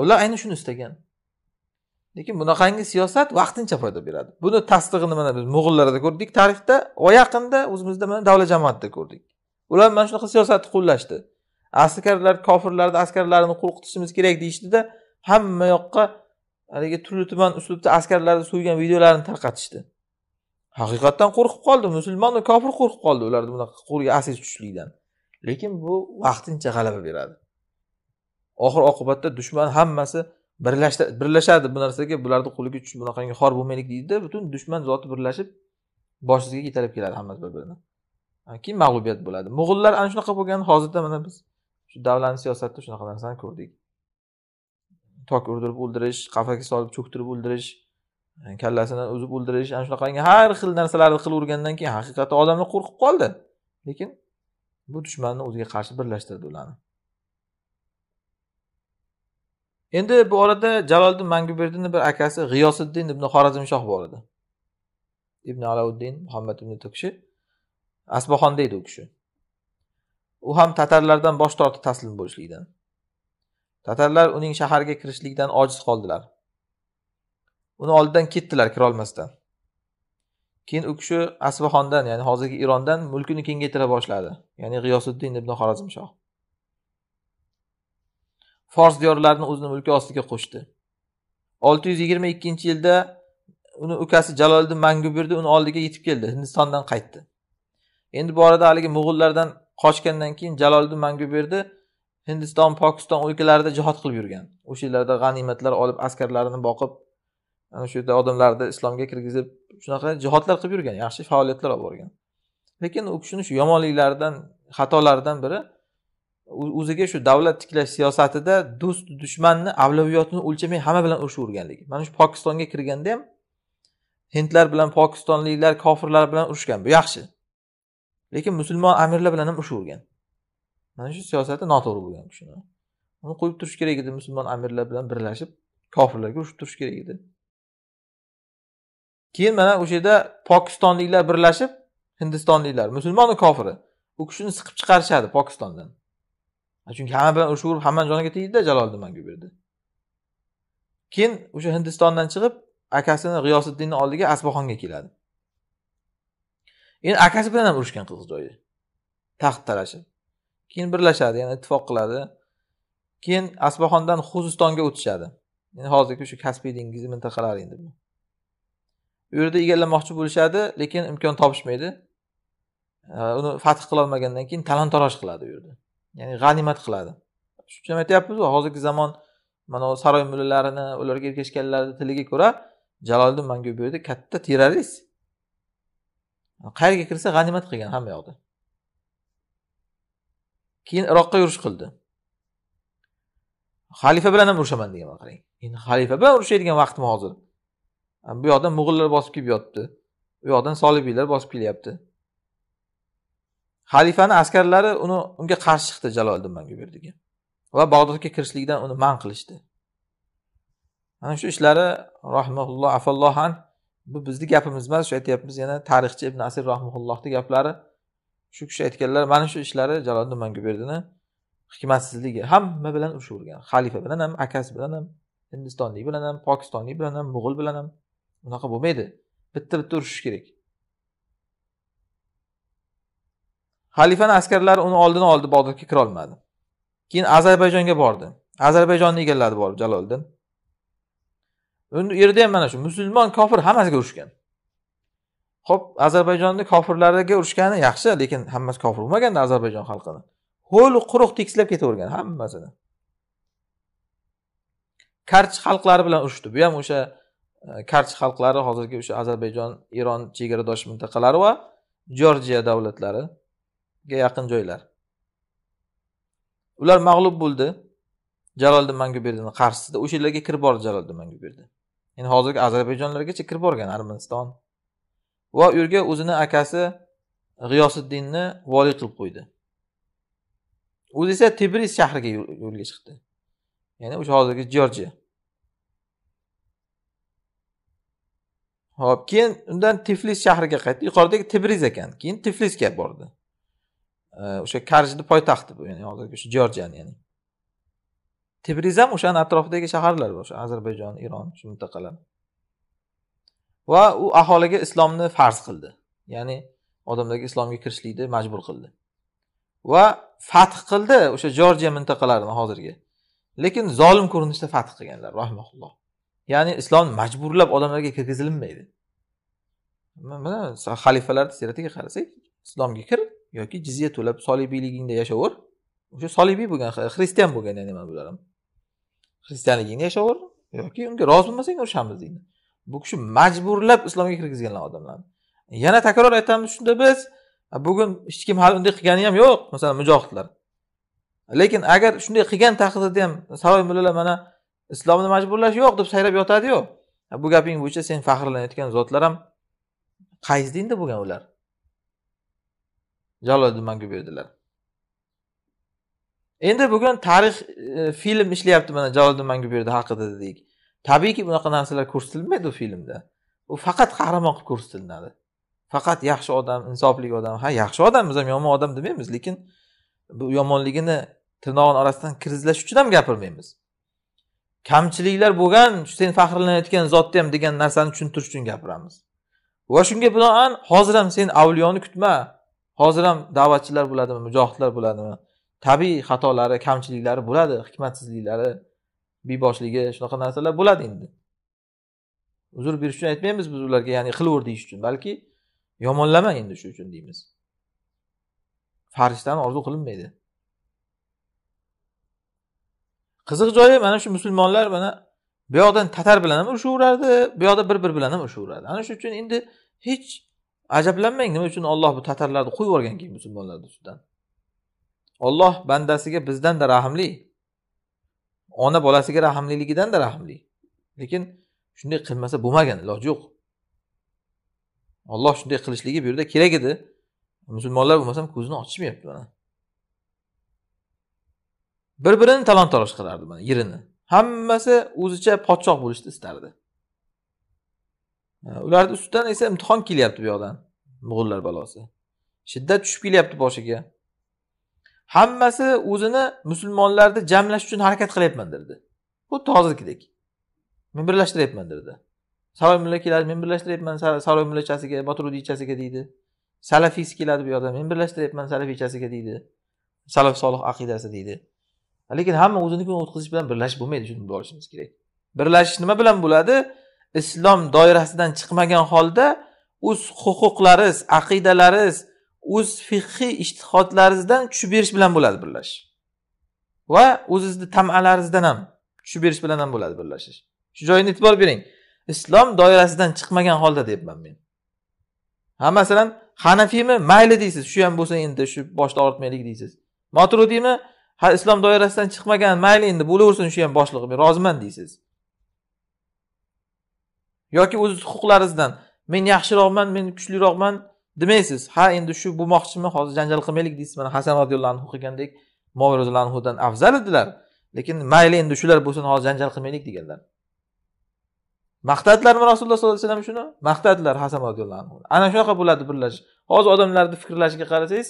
ular ayni shuni istagan lekin bunaqangi siyosat vaqtincha foyda beradi buni tasdig'ini mana biz mo'g'illarda ko'rdik tarixda va yaqinda o'zimizda mana davlat jamoatida ko'rdik ular mana shunaqa siyosatni qo'llashdi askarlar kofirlarni askarlarini qo'rqitishimiz kerak deyishdida hamma yoqqa haligi turli tuman uslubda askarlarni so'ygan videolarini tarqatishdi haqiqatdan qo'rqib qoldi musulmonu kofir qo'rqib qoldi ularni bunaqa qo'lga aziz tushishlikdan lekin bu vaqtincha g'alaba beradi oxir oqibatda dushman hammasi birlashadi bu narsaga bularni qo'liga tushib bunaqangi xor bo'lmaylik deydida butun dushman zoti birlashib boshingizga yetalab keladi hammasi bir birini keyin mag'lubiyat bo'ladi mo'g'ullar ana shunaqa bo'lgan hozirda mana biz shu davlatni siyosatida shunaqa narsani ko'rdik tok urdirib o'ldirish qafasga solib cho'ktirib o'ldirish e, kallasini uzib o'ldirish ana shunaqangi har xil narsalarni qilavergandan keyin haqiqatda odamlar qo'rqib qoldi lekin bu dushmanni o'ziga qarshi birlashtirdi ularni endi bu orada jaloliddin manguberdinni bir akasi g'iyosiddin ibn xorazmshoh bor edi ibn alauddin muhammad ibn kishi asbaxonda edi u kishi u ham tatarlardan bosh tortib taslim bo'lishlikdan tatarlar uning shaharga kirishlikdan ojiz qoldilar uni oldidan ketdilar kirolmasdan keyin u kishi asbahondan ya'ni hozirgi irondan mulkini kengaytira boshladi ya'ni g'iyosiddin ibn xorazmshoh fors diyorlarini o'zini mulki ostiga qo'shdi olti yuz yigirma ikkinchi yilda uni ukasi jaloliddin mangubirdi uni oldiga yetib keldi hindistondan qaytdi endi bu orada haligi mo'g'ullardan qochgandan keyin jaloliddin manguberdi hindiston pokiston o'lkalarida jihod qilib yurgan o'sha yillarda g'animatlar olib askarlarini boqib ana shu yerda odamlarni islomga kirgizib shunaqa jihodlar qilib yurgan yaxshi faoliyatlar olib borgan lekin u kishini shu yomonliklaridan xatolaridan biri o'ziga shu davlat tiklash siyosatida do'st dushmanni avlaviyotini o'lchamay hamma bilan urushaverganligi mana shu pokistonga kirganda ham hindlar bilan pokistonliklar kofirlar bilan urushgan bu yaxshi lekin musulmon amirlar bilan ham urushavergan mana shu siyosati noto'g'ri bo'lgan kishini uni qo'yib turish kerak edi musulmon amirlar bilan birlashib kofirlarga urushib turish kerak edi keyin mana o'sha yerda pokistonliklar birlashib hindistonliklar musulmonu kofiri u kishini siqib chiqarishadi pokistondan chunki hamma bilan urushaverib hammani joniga tegdida jaloliddin manguberdi keyin o'sha hindistondan chiqib akasini g'iyosiddinni oldiga asbaxonga keladi endi akasi bilan ham urushgan qirg'iz joyi taxt talashib keyin birlashadi ya'ni ittifoq qiladi keyin asbaxondan xuzistonga o'tishadi yani hozirgi shu kaspiy dengizi mintaqalari endi u yerda egallamoqchi bo'lishadi lekin imkon topishmaydi uni fath qilolmagandan keyin talon taroj qiladi u yerda ya'ni g'animat qiladi uchun aytyapmiz hozirgi zamon mana saroy mullalarini ularga ergashganlarni tiliga ko'ra jaloliddin manguberdi katta terrorist qayerga kirsa g'animat qilgan hamma yoqda keyin iroqqa yurish qildi xalifa bilan ham urushaman degan qarang endi xalifa bilan urushadigan vaqtmi hozir bu yoqdan mo'g'illar bosib kelib yotibdi u yoqdan solibiylar bosib kelyapti xalifani askarlari uni unga qarshi chiqdi jaloliddin manguberdiga va bag'dodga kirishlikdan uni man qilishdi mana shu ishlari rahimaulloh afallohan bu bizni gapimiz emas shu aytyapmiz yana tarixchi ibn asir rahmaullohni gaplari shu kishi aytganlar mana shu ishlari jaloliddin berdini hikmatsizligi hamma bilan urishavergan xalifa bilan ham akasi bilan ham hindistonlik bilan ham pokistonlik bilan ham mo'g'ul bilan ham unaqa bo'lmaydi bitta bitta urushish kerak xalifani askarlari uni oldini oldi bog'dodga kirolmadi keyin ozarbayjonga bordi ozarbayjonni egalladi borib jaloliddin u yerda ham mana shu musulmon kofir hammasiga urushgan ho'p ozarbayjonni kofirlariga urushgani yaxshi lekin hammasi kofir bo'lmaganda ozarbayjon xalqini ho'l quruq tekislab ketavergan hammasini karch xalqlari bilan urushdi bu ham o'sha e, karch xalqlari hozirgi o'sha ozarbayjon eron chegaradosh mintaqalari va jorjiya davlatlariga yaqin joylar ular mag'lub bo'ldi jaloliddin manguberdini qarshisida o'sha yerlarga kirib bordi jaloliddin manguberdi endi hozirgi ozarbayjonlargacha kirib borgan armaniston va u yerga o'zini akasi g'iyosiddinni voliy qilib qo'ydi o'zi esa tebris shahriga yo'lga chiqdi ya'ni o'sha hozirgi jorjiya ho'p keyin undan tiflis shahriga qaytdi yuqoridagi tibriz ekan keyin tiflisga bordi o'sha karjni poytaxti bu ya'ni hozirgi o'sha jorjiyani ya'ni tibriz ham o'shani atrofidagi shaharlar o'sha ozarbayjon eron shu mintaqalar va u aholiga islomni farz qildi ya'ni odamlarga islomga kirishlikni majbur qildi va fath qildi o'sha jorjiya mintaqalarini hozirgi lekin zolim ko'rinishda fath qilganlar rahmaulloh ya'ni islom majburlab odamlarga kirgizilmaydi mana xalifalarni siratiga qarasak islomga kir yoki jizya to'lab solibiyligingda yashaver o'sha solibiy bo'lgan xristian bo'lgan ya'ni mana bular ham xristianligingni yashaver yoki unga rozi bo'lmasang urushamiz deydi bu kishi majburlab islomga kirgizganlar odamlarni yana takror aytamiz shunda biz bugun hech kim hali unday qilgani ham yo'q masalan mujohidlar lekin agar shunday qilgan taqdirda ham saroy mullalar mana islomni majburlash yo'q deb sayrab yotadiyu bu gaping bo'yicha sen faxrlanayotgan zotlar ham qaysi dinda bo'lgan ular jaloliddin manguberdilar endi bugun tarix e, film ishlayapti mana jaloliddin manguberdi haqida dedik tabiiyki bunaqa narsalar ko'rsatilmaydi u filmda u faqat qahramon qilib ko'rsatiladi faqat yaxshi odam insofli odam ha yaxshi odammiz ham yomon odam demaymiz lekin bu yomonligini tirnog'ini orasidan kirgizlash uchun ham gapirmaymiz kamchiliklar bo'lgan sen faxrlanayotgan zotni ham degan narsani tushuntirish uchun gapiramiz va shunga binoan hozir ham sen avliyoni kutma hozir ham da'vatchilar bo'ladimi mujohidlar bo'ladimi tabiiy xatolari kamchiliklari bo'ladi hikmatsizliklari beboshligi shunaqa narsalar bo'ladi endi uzr berish uchun aytmaymiz biz ularga ya'ni qilaver deyish uchun balki yomonlama endi shu uchun deymiz farishtani orzu qilinmaydi qiziq joyi mana shu musulmonlar mana bu yoqdan tatar bilan ham urishaverardi bu yoqda bir biri bilan ham urishaverardi ana shu uchun endi hech ajablanmang nima uchun olloh bu tatarlarni qo'yib keyin musulmonlarni ustidan olloh bandasiga bizdanda rahmli ona bolasiga rahmliligidanda rahmli lekin shunday qilmasa bo'lmagan iloji yo'q olloh shunday qilishligi bu yerda kerak edi musulmonlar bo'lmasam ko'zini ochishmayapti mana bir birini talon taroj qilardi mana yerini hammasi o'zicha podshoh bo'lishni istardi ularni ustidan esa imtihon kelyapti bu yoqdan mo'g'ullar balosi shiddat tushib kelyapti boshiga hammasi o'zini musulmonlarni jamlash uchun harakat qilyapman dedi xuddi hozirgidek men birlashtiryapman dedi saroy mulla keladi men birlashtiryapman saroy mullachasiga boturudiychasiga deydi salafiysi keladi bu yoqda men birlashtiryapman salafiychasiga deydi salaf solih aqidasi deydi lekin hamma o'zini kun o'tkazish bilan birlashib bo'lmaydi shuni bilib olishimiz kerak birlashish nima bilan bo'ladi islom doirasidan chiqmagan holda o'z huquqlariz aqidalariz o'z fihiy ishtihodlaringizdan tushib berish bilan bo'ladi birlashish va o'zizni tamalaringizdan ham tushib berish bilan ham bo'ladi birlashish shu joyini e'tibor bering islom doirasidan chiqmagan holda deyapman men ha masalan hanafiymi mayli deysiz shu ham bo'lsa endi shu boshni og'ritmaylik deysiz moturudiymi ha islom doirasidan chiqmagan mayli endi bo'laversin shu ham boshliq men roziman deysiz yoki o'z huquqlaringizdan men yaxshiroqman men kuchliroqman demaysiz ha endi shu bo'lmoqchimi hozir janjal qilmaylik deysiz mana hasan roziyallohu anhu qilgandek moviy roziyallohu anhudan afzal edilar lekin mayli endi shular bo'lsin hozir janjal qilmaylik deganlar maqtadilarmi rasululloh sollallohu alayhi vasallam shuni maqtadilar hasan roziyallohu anhu ana shunaqa bo'ladi birlash hozir odamlarni fikrlashiga qarasangiz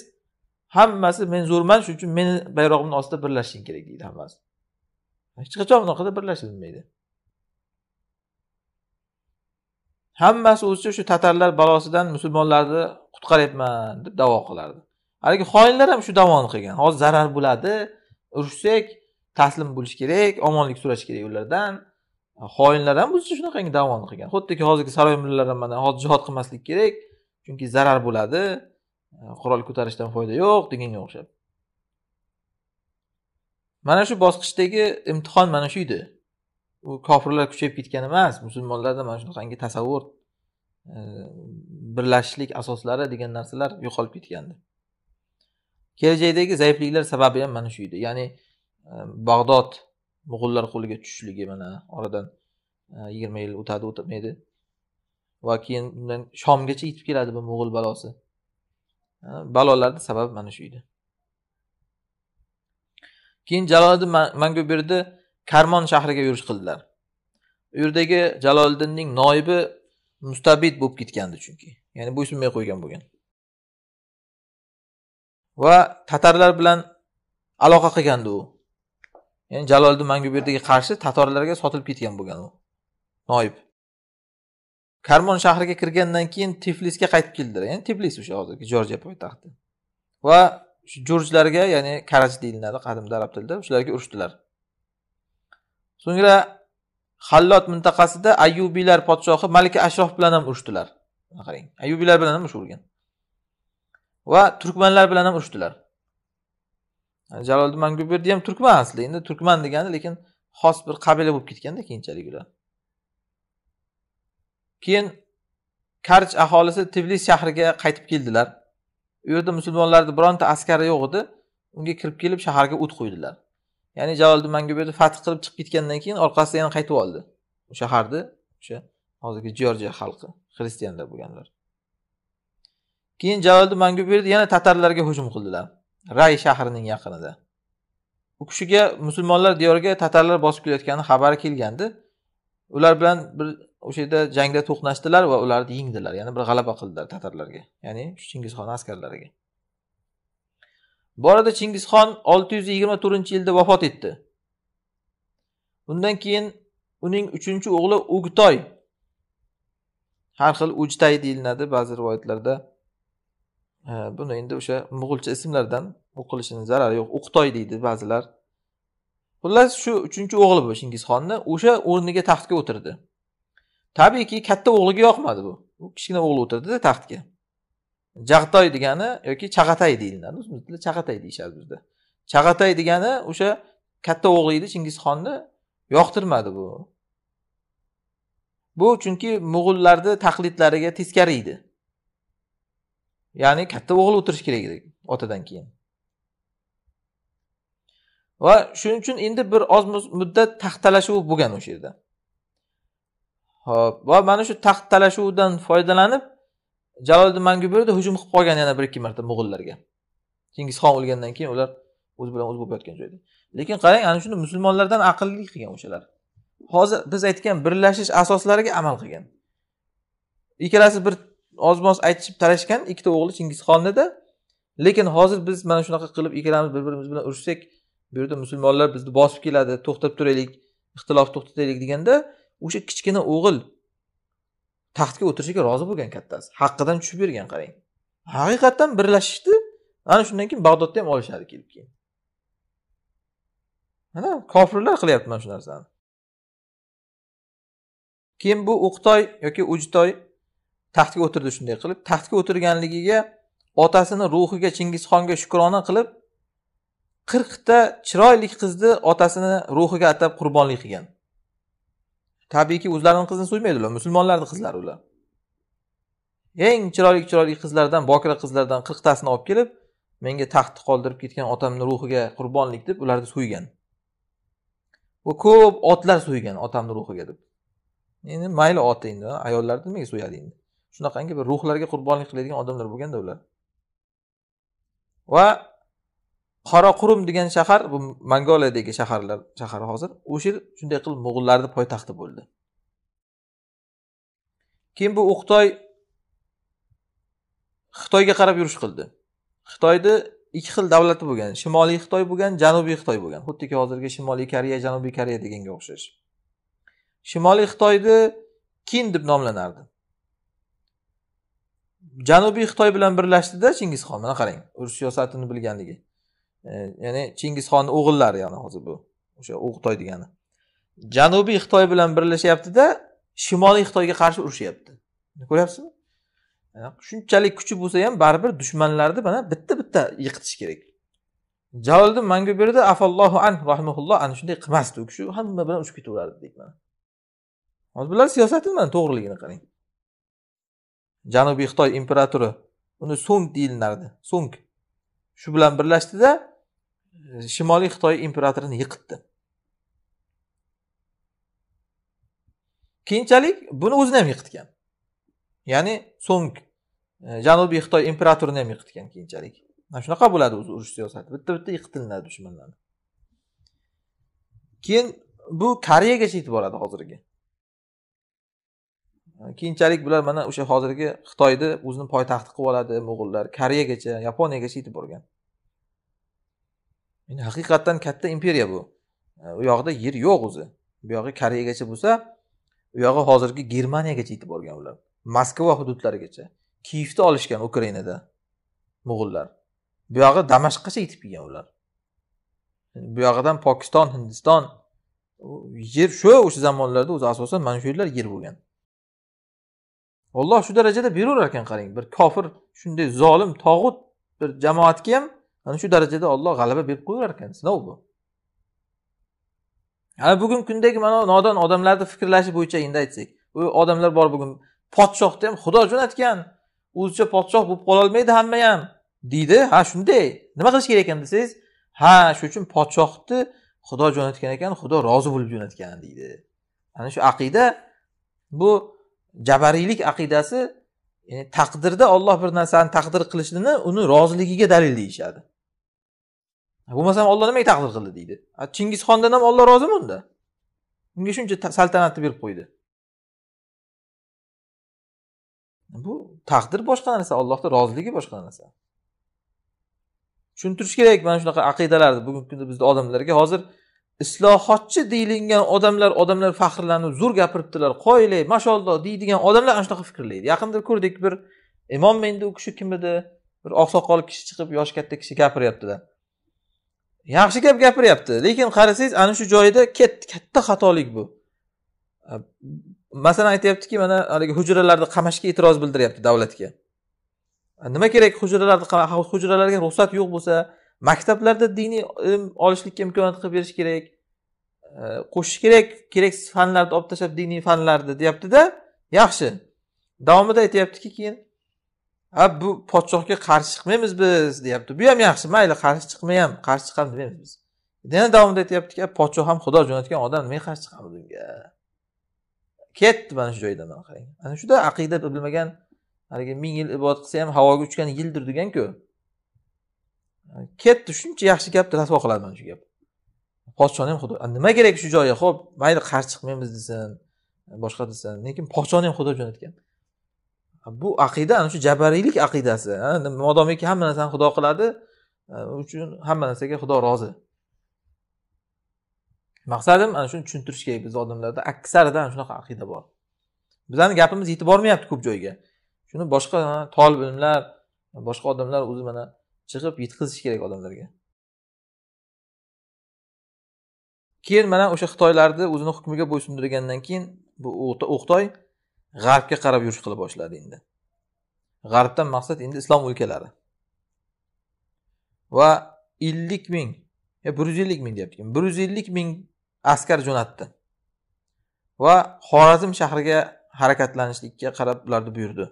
hammasi men zo'rman shuning uchun meni bayrog'imni ostida birlashishing kerak deydi hammasi hech qachon bunaqada birlashilmaydi hammasi o'zicha shu tatarlar balosidan musulmonlarni qutqaryapman deb davo qilardi haligi xoinlar ham shu davoni qilgan hozir zarar bo'ladi urushsak taslim bo'lish kerak omonlik so'rash kerak ulardan xoinlar ham o'zicha shunaqangi davoni qilgan xuddiki hozirgi saroy mullalar ham mana hozir jihod qilmaslik kerak chunki zarar bo'ladi qurol ko'tarishdan foyda yo'q deganga o'xshab mana shu bosqichdagi imtihon mana shu edi u kofirlar kuchayib ketgan emas musulmonlarda mana shunaqangi tasavvur e, birlashishlik asoslari degan narsalar yo'qolib ketgandi kelajakdagi zaifliklar sababi ham mana shu edi ya'ni e, bag'dod mo'g'ullar qo'liga tushishligi mana oradan e, yigirma yil o'tadi o'tmaydi va keyin undan shomgacha yetib keladi bu mo'g'ul balosi balolarni sababi mana shu edi keyin jaloliddin manguberdi man karmon shahriga yurish qildilar u yerdagi jaloliddinning noibi mustabid bo'lib ketgandi chunki ya'ni bo'ysunmay qo'ygan bo'lgan va tatarlar bilan aloqa qilgandi u ya'ni jaloliddin manguberdiga qarshi tatorlarga sotilib ketgan bo'lgan u noib karmon shahriga kirgandan keyin tiflisga qaytib keldilar ya'ni tiflis o'sha hozirgi jorjiya poytaxti va jurjlarga ya'ni karaj deyiladi qadimda arab tilida o'shalarga urushdilar so'ngra hallot mintaqasida ayyubiylar podshohi malika ashrof bilan ham urushdilar qarang ayyubiylar bilan ham urgan va turkmanlar bilan ham urushdilar jaloliddin manguberdi ham turkman aslida endi turkman degani lekin xos bir qabila bo'lib ketganda keyinchalik ular keyin karch aholisi tiblis shahriga qaytib keldilar u yerda musulmonlarni bironta askari yo'q edi unga kirib kelib shaharga o't qo'ydilar ya'ni jaloliddin manguberdi fath qilib chiqib ketgandan keyin orqasiga yana qaytib oldi shaharni o'sha hozirgi georgiya xalqi xristianlar bo'lganlar keyin jaloliddin manguberdi yana tatarlarga hujum qildilar ray shahrining yaqinida u kishiga musulmonlar diyoriga tatarlar bosib kelayotgani xabari kelgandi ular bilan bir o'sha yerda jangda to'qnashdilar va ularni yengdilar ya'ni bir g'alaba qildilar tatarlarga ya'ni chingizxon askarlariga bu orada chingizxon olti yuz yigirma to'rtinchi yilda vafot etdi undan keyin uning uchinchi o'g'li ugtoy har xil ujtay deyilinadi ba'zi rivoyatlarda buni endi o'sha mo'g'ulcha ismlardan o'qilishini zarari yo'q uqtoy deydi ba'zilar xullas shu uchinchi o'g'li bu chingizxonni o'sha o'rniga taxtga o'tirdi tabiiyki katta o'g'liga yoqmadi bu u kichkina o'g'li o'tirdida taxtga jag'toy degani yoki chag'atay deyiladi o'zimiz tilida chag'atay deyishadi bizda chag'atay degani o'sha katta o'g'li edi chingizxonni yoqtirmadi bu bu chunki mo'g'ullarni taqlidlariga teskari edi ya'ni katta o'g'il o'tirishi kerak edi otadan keyin va shuning uchun endi bir oz muddat taxt talashuv bo'lgan o'sha yerda ho'p va mana shu taxt talashuvdan foydalanib jaloliddin manguberdi hujum qilib qolgan yana bir ikki marta mo'g'illarga chingizxon o'lgandan keyin ular o'zi bilan o'zi bo'lib yotgan joyda lekin qarang ana shunda musulmonlardan aqlli qilgan o'shalar hozir biz aytgan birlashish asoslariga amal qilgan ikkalasi bir ozmoz aytishib talashgan ikkita o'g'li chingizxonnida lekin hozir biz mana shunaqa qilib ikkalamiz bir birimiz bilan urushsak bu yerda musulmonlar bizni bosib keladi to'xtab turaylik ixtilof to'xtataylik deganda o'sha kichkina o'g'il taxtga o'tirishiga rozi bo'lgan kattasi haqqidan tushib bergan qarang haqiqatdan birlashishdi ana shundan keyin bag'dodda ham olishadi kelib keyin mana kofirlar qilyapti mana shu narsani keyin bu uqtoy yoki ujtoy taxtga o'tirdi shunday qilib taxtga o'tirganligiga otasini ruhiga chingizxonga shukrona qilib qirqta chiroyli qizni otasini ruhiga atab qurbonlik qilgan tabiiyki o'zlarini qizini so'ymaydilar musulmonlarni qizlari ular eng chiroyli chiroyli qizlardan bokira qizlardan qirqtasini olib kelib menga taxtni qoldirib ketgan otamni ruhiga qurbonlik deb ularni so'ygan va ko'p otlar so'ygan otamni ruhiga deb endi mayli ot endi ayollarni nimaga so'yadi endi shunaqangi bir ruhlarga qurbonlik qiladigan odamlar bo'lganda ular va qoraqurun degan shahar bu mongoliyadagi shaharlar shahar hozir o'sha yil shunday qilib mo'g'ullarni poytaxti bo'ldi keyin bu o'qtoy xitoyga qarab yurish qildi xitoyni ikki xil davlati bo'lgan shimoliy xitoy bo'lgan janubiy xitoy bo'lgan xuddiki hozirgi shimoliy koreya janubiy koreya deganga o'xshash shimoliy xitoyni kin deb nomlanardi janubiy xitoy bilan birlashdida chingizxon mana qarang urush siyosatini bilganligi E, ya'ni chingizxonni o'g'illari ya'ni hozir bu o'sha o'g'toy degani janubiy xitoy bilan birlashyaptida shimoliy xitoyga qarshi urushyapti ko'ryapsizmi e, shunchalik kuchi bo'lsa ham baribir dushmanlarni mana bitta bitta yiqitish kerak jaloliddin manguberdi afallohu an rahmaulloh ana shunday qilmasdi u kishi hamma bilan urushib ketaverardi deydi mana hozir bular siyosati mana to'g'riligini qarang janubiy xitoy imperatori uni so'ng deyilinardi so'ng shu bilan birlashdida shimoliy xitoy imperatorini yiqitdi keyinchalik buni o'zini ham yiqitgan ya'ni so'ng e, janubiy xitoy imperatorini ham yiqitgan keyinchalik mana shunaqa bo'ladi o'zi urush siyosati bitta bitta yiqitilinadi dushmanlarni keyin bu koreyagacha yetib boradi hozirgi e, keyinchalik bular mana o'sha hozirgi xitoyni o'zini poytaxti qilib oladi mo'g'ullar koreyagacha yaponiyagacha yetib borgan yani haqiqatdan katta imperiya bu e, u yoqda yer yo'q o'zi bu yog'i koreyagacha bo'lsa u yog'i hozirgi germaniyagacha yetib borgan ular moskva hududlarigacha kiyevni olishgan ukrainada mo'g'ullar bu yog'i damashqqacha yetib kelgan ular bu yog'idan pokiston hindiston yer shu o'sha zamonlarda o'zi asosan mana shu yerlar yer bo'lgan olloh shu darajada beraverar ekan qarang bir kofir shunday zolim tog'ut bir jamoatga ham ana shu darajada olloh g'alaba berib qo'yaverarkan ekan sinov bu ana bugungi kundagi mana nodon odamlarni fikrlashi bo'yicha endi aytsak u odamlar bor bugun podshohni ham xudo jo'natgan o'zicha podshoh bo'lib qololmaydi hamma ham deydi ha shunday nima qilish kerak ekan desangiz ha shuning uchun podshohni xudo jo'natgan ekan xudo rozi bo'lib jo'natgan deydi ana shu aqida bu jabariylik aqidasi ya'ni taqdirda olloh bir narsani taqdir qilishini uni roziligiga dalil deyishadi bo'lmasam olloh nimaga taqdir qildi deydi chingizxondan ham olloh rozimi unda unga shuncha saltanatni berib qo'ydi bu taqdir boshqa narsa ollohni roziligi boshqa narsa tushuntirish kerak mana shunaqa aqidalarni bugungi kunda bizni odamlarga hozir islohotchi deyilgan odamlar odamlar faxrlanib zo'r gapiribdilar qoyilay mashalloh deydigan odamlar ana shunaqa fikrlaydi yaqinda ko'rdik bir imom endi u kishi kim edi bir oqsoqol kishi chiqib yoshi katta kishi gapiryaptilar yaxshi gap gapiryapti lekin qarasangiz ana shu joyida katta xatolik bu masalan aytyaptiki mana haligi hujralarni qamashga e'tiroz bildiryapti davlatga nima kerak hujralarni hujralarga ruxsat yo'q bo'lsa maktablarda diniy ilm olishlikka imkoniyat qilib berish kerak qo'shish kerak keraksiz fanlarni olib tashlab diniy fanlarni deyaptida yaxshi davomida aytyaptiki keyin a bu podshohga qarshi chiqmaymiz biz deyapti bu ham yaxshi mayli qarshi chiqmay ham qarshi chiqam demaymiz biz yana davomida aytyaptiki podshoh ham xudo jo'natgan odam men qarshi chiqamiz unga ketdi mana shu joyda mana qarang ana shuda aqida bilmagan haligi ming yil ibodat qilsa ham havoga uchgan yildir deganku ketdi shuncha yaxshi gapni rasvo qiladi mana shu gap podshoni ham xudo nima kerak shu joyga ho'p mayli qarshi chiqmaymiz desin boshqa desin lekin podshoni ham xudo jo'natgan bu aqida ana shu jabariylik aqidasi modomiki hamma narsani xudo qiladi uchun hamma narsaga xudo rozi maqsadim ana shuni tushuntirish kerak bizni odamlarda aksarida ana shunaqa aqida bor bizani gapimiz yetib bormayapti ko'p joyga shuni boshqa tolib ilmlar boshqa odamlar o'zi mana chiqib yetkazish kerak odamlarga keyin mana o'sha xitoylarni o'zini hukmiga bo'ysundirgandan keyin bu u xitoy g'arbga qarab yurish qila boshladi endi g'arbdan maqsad endi islom o'lkalari va ellik ming e, bir yuz ellik ming deyapti bir yuz ellik ming askar jo'natdi va xorazm shahriga harakatlanishlikka qarab ularni buyurdi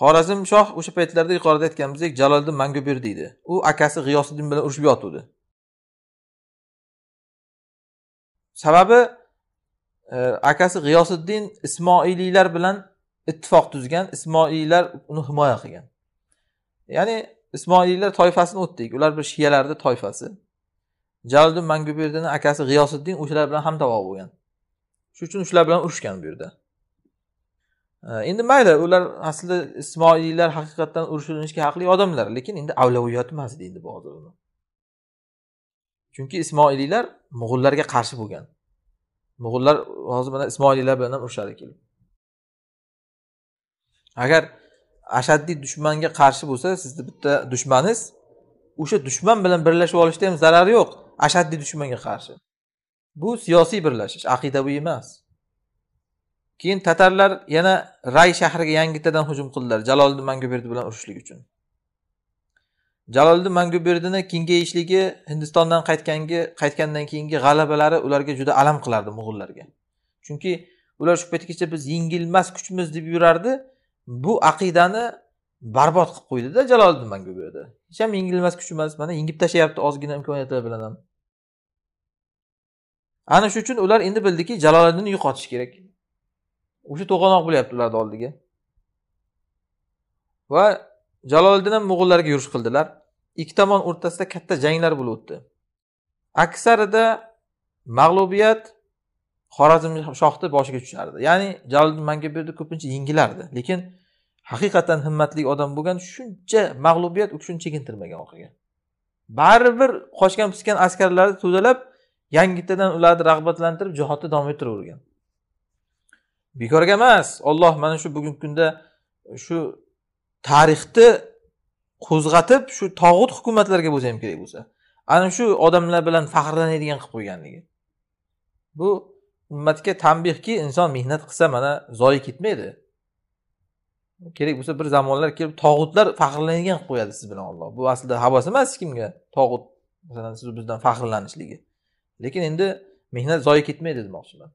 xorazm shoh o'sha paytlarda yuqorida aytganimizdek jaloliddin mangubir edi u akasi g'iyosiddin bilan urushib yotuvdi sababi akasi g'iyosiddin ismoiliylar bilan ittifoq tuzgan ismoiliylar uni himoya qilgan ya'ni ismoiliylar toifasini o'tdik ular bir shiyalarni toifasi jaloliddin manguberdini akasi g'iyosiddin o'shalar bilan hamdavo bo'lgan shuning uchun shular bilan urushgan bu yerda endi mayli ular aslida ismoiliylar haqiqatdan urushilishga haqli odamlar lekin endi avlaviyat emas deydi bu chunki ismoiliylar mo'g'ullarga qarshi bo'lgan mo'g'ullar hozir mana ismoiliylar bilan ham urushadi kelib agar ashaddiy dushmanga qarshi bo'lsa sizni bitta dushmaningiz o'sha dushman bilan birlashib olishda ham zarari yo'q ashaddiy dushmanga qarshi bu siyosiy birlashish aqidaviy emas keyin tatarlar yana ray shahriga yangitadan hujum qildilar jaloliddin manguberdi bilan urushlik uchun jaloliddin manguberdini kengayishligi hindistondan qaytgangi qaytgandan keyingi g'alabalari ularga juda alam qilardi mo'g'ullarga chunki ular shu paytgacha biz yengilmas kuchmiz deb yurardi bu aqidani barbod qilib qo'ydida jaloliddin manguberdi hech ham yengilmas kuch emas mana yengib tashlayapti ozgina imkoniyatlar bilan ham ana shu uchun ular endi bildiki jaloliddinni yo'qotish kerak o'sha to'g'anoq bo'lyapti ularni oldiga va jaloliddin ham mo'g'ullarga yurish qildilar ikki tomon o'rtasida katta janglar bo'lib o'tdi aksarida mag'lubiyat xorazm shohni boshiga tushardi ya'ni jaloliddin manguberdi ko'pincha yengilardi lekin haqiqatdan himmatli odam bo'lgan shuncha mag'lubiyat u kishini chekintirmagan orqaga baribir qochgan pisgan askarlarni to'dalab yangitadan ularni rag'batlantirib jihodni davom ettiravergan bekorga emas olloh mana shu bugungi kunda shu tarixni qo'zg'atib shu tog'ut hukumatlarga bo'lsa ham kerak bo'lsa ana shu odamlar bilan faxrlanadigan qilib qo'yganligi bu ummatga tanbehki inson mehnat qilsa mana zoyi ketmaydi kerak bo'lsa bir zamonlar kelib tog'utlar faxrlanadigan qilib qo'yadi siz bilan olloh bu aslida havas emas hech kimga tog'ut masalan siz bizdan faxrlanishligi lekin endi mehnat zoyi ketmaydi demoqchiman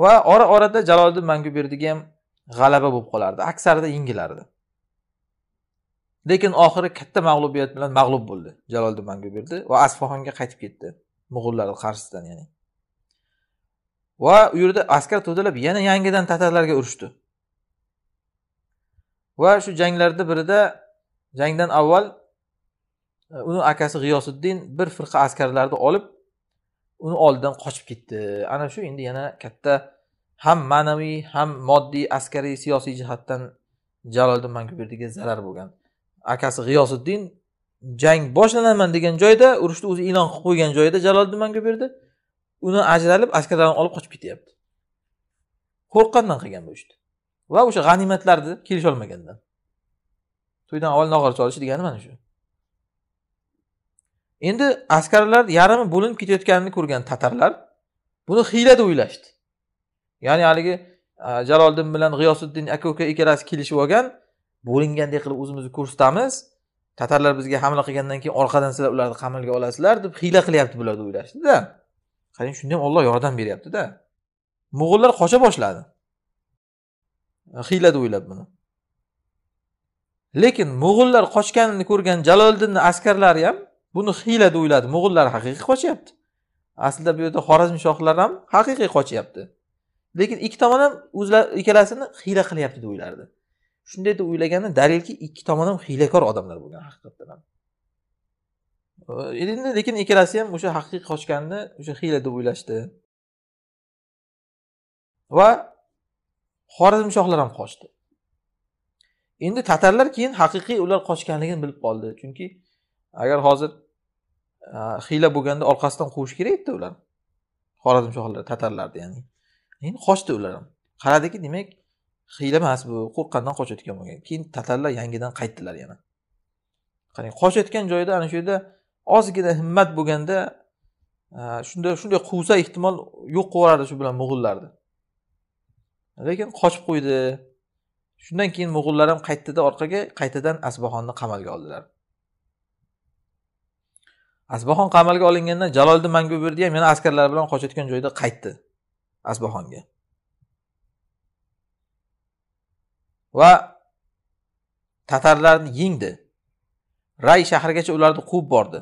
va ora orada jaloliddin manguberdiga ham g'alaba bo'lib qolardi aksarida yengilardi lekin oxiri katta mag'lubiyat bilan mag'lub bo'ldi jaloliddin manguberdi va asfaxonga qaytib ketdi mo'g'ullar qarshisidan ya'ni va u yerda askar to'dalab yana yangidan tatarlarga urushdi va shu janglarni birida jangdan avval e, uni akasi g'iyosiddin bir firqa askarlarni olib uni oldidan qochib ketdi ana shu endi yana katta ham ma'naviy ham moddiy askariy siyosiy jihatdan jaloliddin manguberdiga zarar bo'lgan akasi g'iyosiddin jang boshlanaman degan joyda urushni o'zi e'lon qilib qo'ygan joyida jaloliddin manguberdi uni ajralib askarlarni olib qochib ketyapti qo'rqqandan qilgan bu ishni va o'sha g'animatlarni kelisholmagandan to'ydan avval nog'ora chalish degani mana shu endi askarlar yarmi bo'linib ketayotganini ko'rgan tatarlar buni hiyla deb o'ylashdi ya'ni haligi jaloliddin bilan g'iyosiddin aka uka ikkalasi kelishib olgan bo'linganday qilib o'zimizni ko'rsatamiz tatarlar bizga hamla qilgandan keyin orqadan sizlar ularni qamalga olasizlar deb hiyla qilyapti bular deb o'ylashdida qarang shunda ham olloh yordam beryaptida mo'g'ullar qocha boshladi hiyla deb o'ylab buni lekin mo'g'ullar qochganini ko'rgan jaloliddinni askarlari ham buni hiyla o'yladi mo'g'ullar haqiqiy qochyapti aslida bu yerda xorazm shohlari ham haqiqiy qochyapti lekin ikki tomon ham o'zlar ikkalasini hiyla qilyapti deb o'ylardi shunday deb o'ylagani dalilki ikki tomon ham hiylakor odamlar bo'lgan haqiqatdan ham endi lekin ikkalasi ham o'sha haqiqiy qochganini o'sha hiyla deb o'ylashdi va xorazm shohlar ham qochdi endi tatarlar keyin haqiqiy ular qochganligini bilib qoldi chunki agar hozir xiyla э, bo'lganda orqasidan quvish kerak edida ular shohlari tatarlarni ya'ni endi qochdi ular ham qaradiki demak hiyla emas bu qo'rqqandan qochayotgan bo'lgan keyin tatarlar yangidan qaytdilar yana qarang qochayotgan joyda ana shu yerda ozgina himmat bo'lganda e, shunday shunday quvsa ehtimol yo'q qilib yuboradi shu bilan mo'g'ullarni lekin qochib qo'ydi shundan keyin mo'g'ullar ham qaytdida orqaga qaytadan asbaxonni qamalga oldilar asbaxon qamalga olinganda jaloliddin manguberdi ham yana askarlari bilan qochayotgan joyda qaytdi asbaxonga va tatarlarni yengdi ray shahrigacha ularni quvib bordi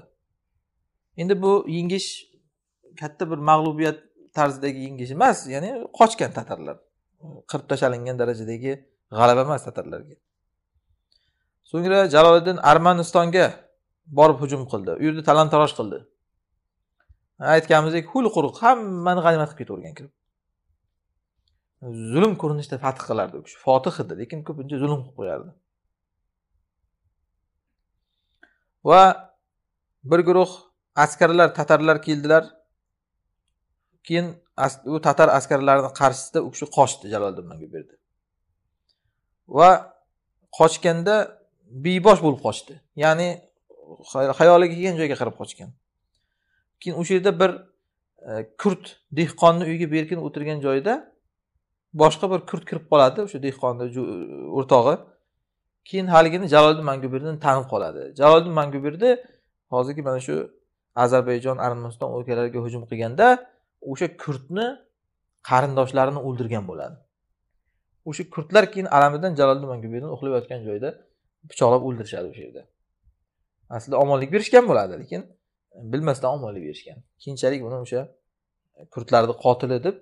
endi bu yengish katta bir mag'lubiyat tarzidagi yengish emas ya'ni qochgan tatarlar qirib tashlangan darajadagi g'alaba emas tatarlarga so'ngra jaloliddin armanistonga borib hujum qildi u yerda talon taroj qildi aytganimizdek hul quruq hammani g'animat qilib ketavergan kirib zulm ko'rinishda fath qilardi u kishi fotih edi lekin ko'pincha zulm qilib qo'yardi va bir guruh askarlar tatarlar keldilar keyin u tatar askarlarini qarshisida u kishi qochdi jaloliddin manguberdi va qochganda bebosh bo'lib qochdi ya'ni xayoliga kelgan joyga qarab qochgan keyin o'sha yerda bir e, kurt dehqonni uyiga berkinib o'tirgan joyida boshqa bir kurt kirib qoladi o'sha dehqonni e, o'rtog'i keyin haligini jaloliddin manguberdi tanib qoladi jaloliddin manguberdi hozirgi mana shu ozarbayjon armaniston o'lkalariga hujum qilganda o'sha kurtni qarindoshlarini o'ldirgan bo'ladi o'sha kurtlar keyin alamidan jaloliddin manguberni uxlab yotgan joyida pichoqlab o'ldirishadi o'sha yerda aslida omonlik berishgan bo'ladi lekin bilmasdan omonlik berishgan keyinchalik buni o'sha kurdlarni qotili deb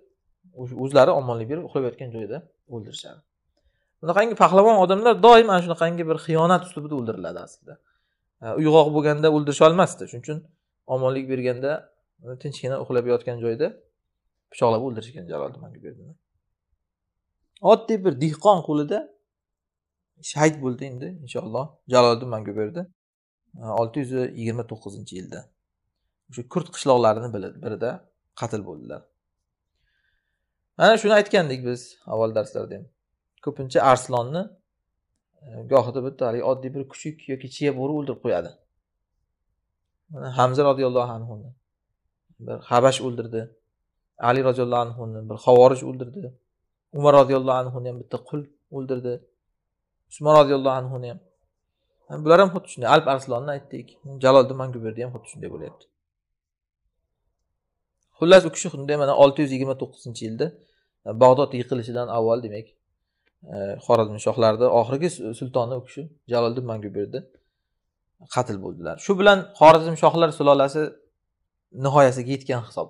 o'zlari omonlik berib uxlab yotgan joyida o'ldirishadi bunaqangi pahlavon odamlar doim ana shunaqangi bir xiyonat uslubida o'ldiriladi aslida uyg'oq bo'lganda o'ldirisholmasdi shuning uchun omonlik berganda tinchgina uxlab yotgan joyda pichoqlab o'ldirishgan jaloliddin manguberdining oddiy bir dehqon qo'lida shahid bo'ldi endi inshaalloh jaloliddin manguberdi Э, olti yuz yigirma to'qqizinchi yilda o'sha kurd qishloqlarini birida qatl bo'ldilar mana shuni aytgandik biz avval darslarda ham ko'pincha arslonni e, gohida bitta haligi oddiy bir kuchuk yoki chiya bo'ri o'ldirib qo'yadi hamza roziyallohu anhuni bir habash o'ldirdi ali roziyallohu anhuni bir havorij o'ldirdi umar roziyallohu anhuni ham bitta qul o'ldirdi usmon roziyallohu anhuni ham bular ham xuddi shunday alp arslonni aytdik jaloliddin manguberdi ham xuddi shunday bo'lyapti xullas u kishi shunday mana olti yuz yigirma to'qqizinchi yilda e, bag'dod yiqilishidan avval demak e, xorazm shohlarini oxirgi sultoni u kishi jaloliddin manguberdi qatl bo'ldilar shu bilan xorazm shohlar sulolasi nihoyasiga yetgan hisob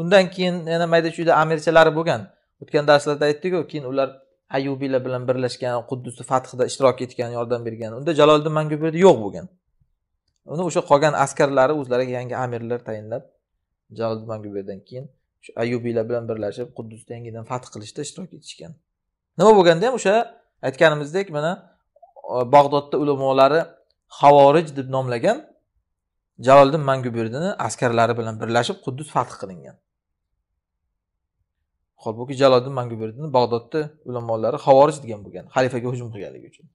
undan keyin yana mayda chuyda amirchalari bo'lgan o'tgan darslarda aytdikku keyin ular ayubiylar bilan birlashgan quddusni fathida ishtirok etgan yordam bergan unda jaloliddin manguberdi yo'q bo'lgan uni o'sha qolgan askarlari o'zlariga yangi amirlar tayinlab jaloliddin manguberdan keyin shu ayubiylar bilan birlashib quddusni yangidan fath qilishda ishtirok etishgan nima bo'lganda ham o'sha aytganimizdek mana bag'dodda ulamolari havorij deb nomlagan jaloliddin manguberdini askarlari bilan birlashib quddus fath qilingan holbuki jaloliddin manguberdini bag'dodda ulamolari havorij degan bo'lgan xalifaga hujum qilganligi uchun